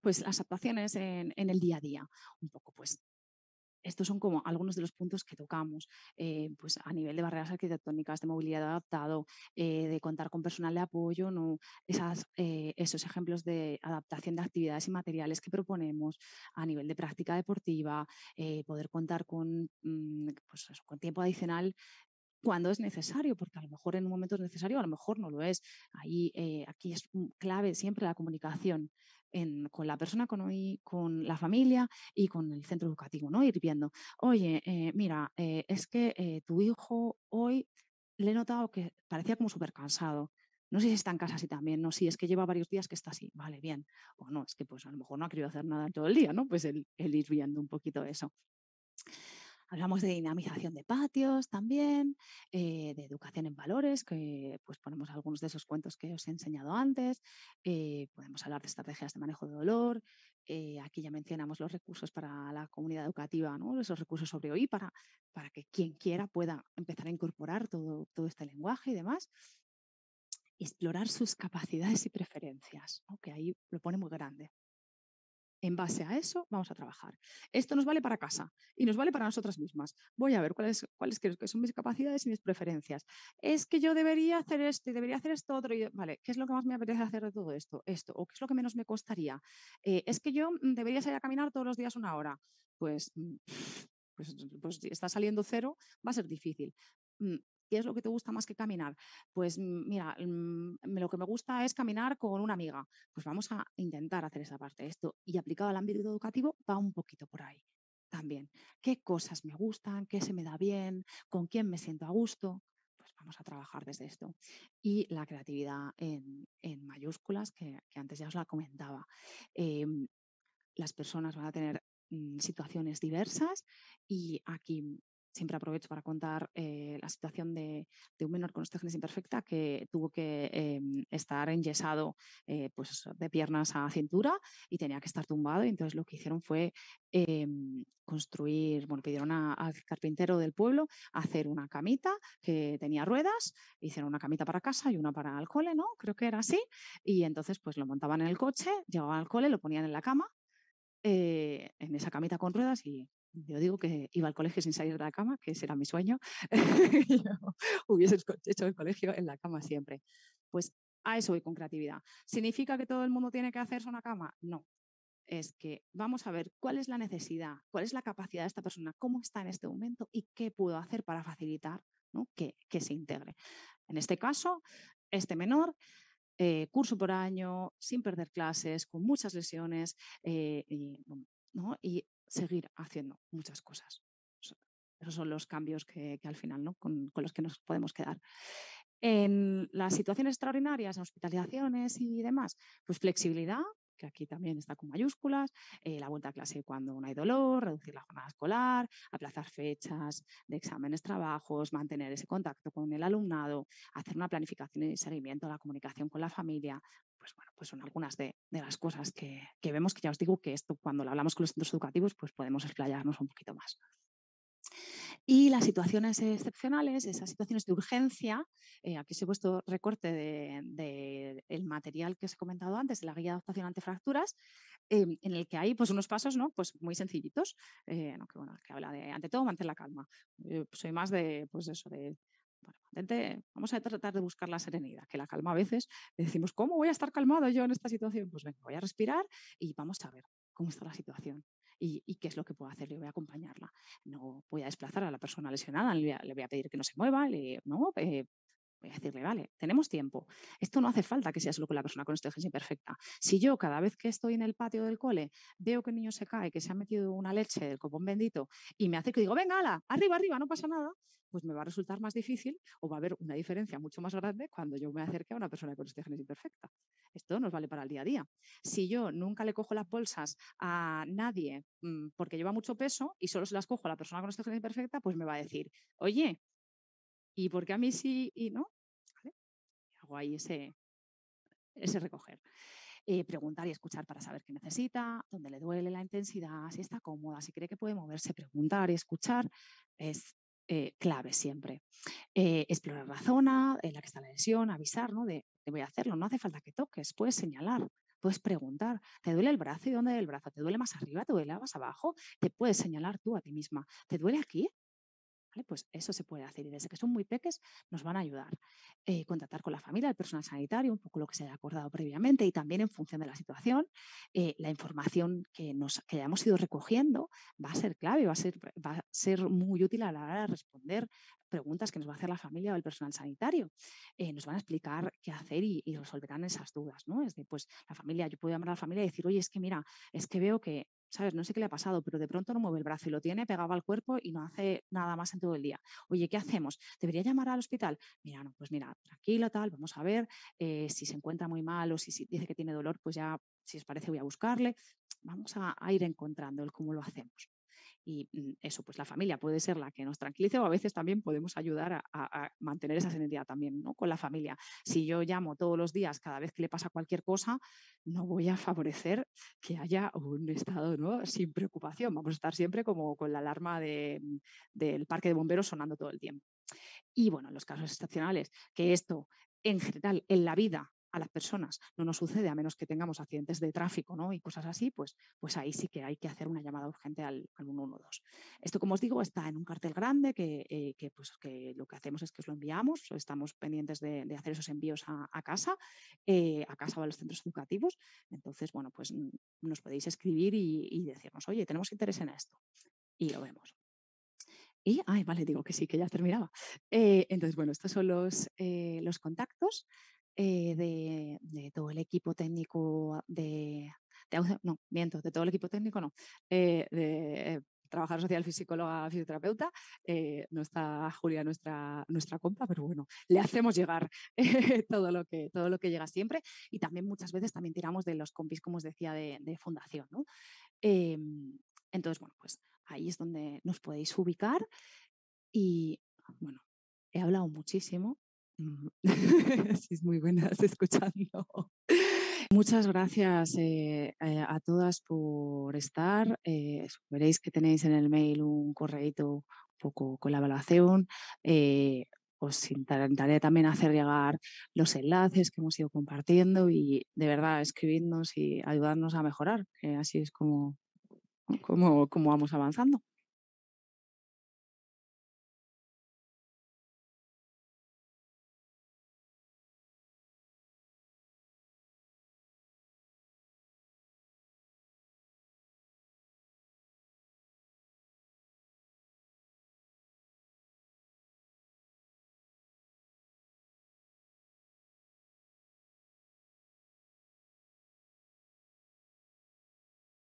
pues las actuaciones en, el día a día.
Un poco, pues estos son como algunos de los puntos que tocamos, eh, pues a nivel de barreras arquitectónicas, de movilidad adaptado, eh, de contar con personal de apoyo, no Esas, eh, esos ejemplos de adaptación de actividades y materiales que proponemos a nivel de práctica deportiva, poder contar mm, pues con, tiempo adicional cuando es necesario, porque a lo mejor en un momento es necesario, a lo mejor no lo es. Ahí, aquí es clave siempre la comunicación, con la persona, con, hoy, con la familia y con el centro educativo, ¿no? Ir viendo, oye, eh, mira, eh, es que eh, tu hijo hoy le he notado que parecía como súper cansado. No sé si está en casa así también, no, si es que lleva varios días que está así, vale, bien. O no, es que pues a lo mejor no ha querido hacer nada todo el día, ¿no? Pues el, el ir viendo un poquito eso. Hablamos de dinamización de patios también, eh, de educación en valores, que pues ponemos algunos de esos cuentos que os he enseñado antes. Eh, podemos hablar de estrategias de manejo de dolor. Eh, aquí ya mencionamos los recursos para la comunidad educativa, ¿no? esos recursos sobre OI para, para que quien quiera pueda empezar a incorporar todo, todo este lenguaje y demás explorar sus capacidades y preferencias, que ahí lo pone muy grande. En base a eso vamos a trabajar. Esto nos vale para casa y nos vale para nosotras mismas. Voy a ver cuáles, cuáles creo que son mis capacidades y mis preferencias. Es que yo debería hacer esto y debería hacer esto otro. vale, ¿qué es lo que más me apetece hacer de todo esto? Esto. ¿O qué es lo que menos me costaría? Eh, es que yo mm, debería salir a caminar todos los días una hora. Pues, mm, pues, pues, pues si está saliendo cero, va a ser difícil mm, ¿Qué es lo que te gusta más que caminar? Pues mm, mira, mm, lo que me gusta es caminar con una amiga. Pues vamos a intentar hacer esa parte. de Esto y aplicado al ámbito educativo va un poquito por ahí también. ¿Qué cosas me gustan? ¿Qué se me da bien? ¿Con quién me siento a gusto? Pues vamos a trabajar desde esto. Y la creatividad en, mayúsculas, que, antes ya os la comentaba. Em, las personas van a tener mm, situaciones diversas y aquí siempre aprovecho para contar eh, la situación de, de, un menor con osteogénesis imperfecta que tuvo que em, estar enyesado eh, pues de piernas a cintura y tenía que estar tumbado. Y entonces lo que hicieron fue em, construir, bueno, pidieron al carpintero del pueblo hacer una camita que tenía ruedas, hicieron una camita para casa y una para el cole, ¿no? Creo que era así. Y entonces pues lo montaban en el coche, llevaban al cole, lo ponían en la cama eh, en esa camita con ruedas y yo digo que iba al colegio sin salir de la cama, que ese era mi sueño. hubiese hecho el colegio en la cama siempre. Pues a eso voy con creatividad. ¿Significa que todo el mundo tiene que hacerse una cama? No. Es que vamos a ver cuál es la necesidad, cuál es la capacidad de esta persona, cómo está en este momento y qué puedo hacer para facilitar que, se integre. En este caso, este menor eh, curso por año, sin perder clases, con muchas lesiones, eh, ¿no? y seguir haciendo muchas cosas. Esos son los cambios que, al final, ¿no? con, los que nos podemos quedar. En las situaciones extraordinarias, hospitalizaciones y demás, pues flexibilidad, que aquí también está con mayúsculas, eh, la vuelta a clase cuando no hay dolor, reducir la jornada escolar, aplazar fechas de exámenes, trabajos, mantener ese contacto con el alumnado, hacer una planificación y seguimiento la comunicación con la familia, pues bueno, pues son algunas de, las cosas que, vemos que ya os digo que esto cuando lo hablamos con los centros educativos, pues podemos explayarnos un poquito más. Y las situaciones excepcionales, esas situaciones de urgencia, eh, aquí os he puesto recorte del de, el material que os he comentado antes, de la guía de adaptación ante fracturas, eh, en el que hay pues, unos pasos pues, muy sencillitos, eh, que, habla de, ante todo, mantener la calma. soy más de, pues, eso, de vamos a tratar de buscar la serenidad, que la calma a veces decimos, ¿cómo voy a estar calmado yo en esta situación? Pues venga, voy a respirar y vamos a ver cómo está la situación. Y, qué es lo que puedo hacer. Yo voy a acompañarla. No voy a desplazar a la persona lesionada, le voy a, pedir que no se mueva, no, eh, voy a decirle, vale, tenemos tiempo. Esto no hace falta que sea solo con la persona con osteogénesis imperfecta. Si yo cada vez que estoy en el patio del cole veo que el niño se cae, que se ha metido una leche del copón bendito y me hace que digo, venga, ala, arriba, arriba, no pasa nada, pues me va a resultar más difícil o va a haber una diferencia mucho más grande cuando yo me acerque a una persona con osteogénesis imperfecta. Esto nos vale para el día a día. Si yo nunca le cojo las bolsas a nadie mm, porque lleva mucho peso y solo se las cojo a la persona con osteogénesis imperfecta, pues me va a decir, oye, ¿Y porque a mí sí y no? Hago ahí ese, recoger. Eh, preguntar y escuchar para saber qué necesita, dónde le duele la intensidad, si está cómoda, si cree que puede moverse, preguntar y escuchar es eh, clave siempre. Eh, explorar la zona en la que está la lesión, avisar, ¿no? De, te voy a hacerlo, no hace falta que toques, puedes señalar, puedes preguntar, ¿te duele el brazo y dónde el brazo? ¿Te duele más arriba? ¿Te duele más abajo? Te puedes señalar tú a ti misma, ¿te duele aquí? Pues eso se puede hacer y desde que son muy peques nos van a ayudar. Eh, contactar con la familia, el personal sanitario, un poco lo que se haya acordado previamente y también en función de la situación, eh, la información que, nos, que hayamos ido recogiendo va a ser clave, va a ser, va a ser muy útil a la hora de responder preguntas que nos va a hacer la familia o el personal sanitario. Eh, nos van a explicar qué hacer y, resolverán esas dudas, ¿no? Es pues, la familia, yo puedo llamar a la familia y decir, oye, es que mira, es que veo que no sé qué le ha pasado, pero de pronto no mueve el brazo y lo tiene pegado al cuerpo y no hace nada más en todo el día. Oye, ¿qué hacemos? ¿Debería llamar al hospital? Mira, no, pues mira, tranquilo tal, vamos a ver eh, si se encuentra muy mal o si, dice que tiene dolor, pues ya, si os parece, voy a buscarle. Vamos a, a ir encontrando el cómo lo hacemos. Y mm, eso, pues la familia puede ser la que nos tranquilice o a veces también podemos ayudar a, mantener esa serenidad también ¿no? con la familia. Si yo llamo todos los días cada vez que le pasa cualquier cosa, no voy a favorecer que haya un estado ¿no? sin preocupación. Vamos a estar siempre como con la alarma mm, del parque de bomberos sonando todo el tiempo. Y bueno, los casos excepcionales, que esto en general en la vida a las personas. No nos sucede a menos que tengamos accidentes de tráfico y cosas así, pues, pues ahí sí que hay que hacer una llamada urgente al, al 112. Esto, como os digo, está en un cartel grande que, eh, pues, lo que hacemos es que os lo enviamos, estamos pendientes de, hacer esos envíos a, casa, eh, a casa o a los centros educativos. Entonces, bueno, pues mm, nos podéis escribir y, y decirnos, oye, tenemos interés en esto. Y lo vemos. Y, ay, vale, digo que sí, que ya terminaba. Eh, entonces, bueno, estos son los, los contactos. Eh, de, todo el equipo técnico de, de, no, miento, de todo el equipo técnico no, eh, de trabajar social, fisicóloga, fisioterapeuta. Eh, no está Julia, nuestra, nuestra compa, pero bueno, le hacemos llegar todo, lo que, todo lo que llega siempre. Y también muchas veces también tiramos de los compis, como os decía, de, fundación. ¿no? Em, entonces, bueno, pues ahí es donde nos podéis ubicar. Y bueno, he hablado muchísimo.
Mm, es muy buenas escuchando.
Muchas gracias eh, eh, a todas por estar. Eh, veréis que tenéis en el mail un correo un poco con la evaluación. os intentaré también hacer llegar los enlaces que hemos ido compartiendo y
de verdad escribirnos y ayudarnos a mejorar, que así es como, como, como vamos avanzando.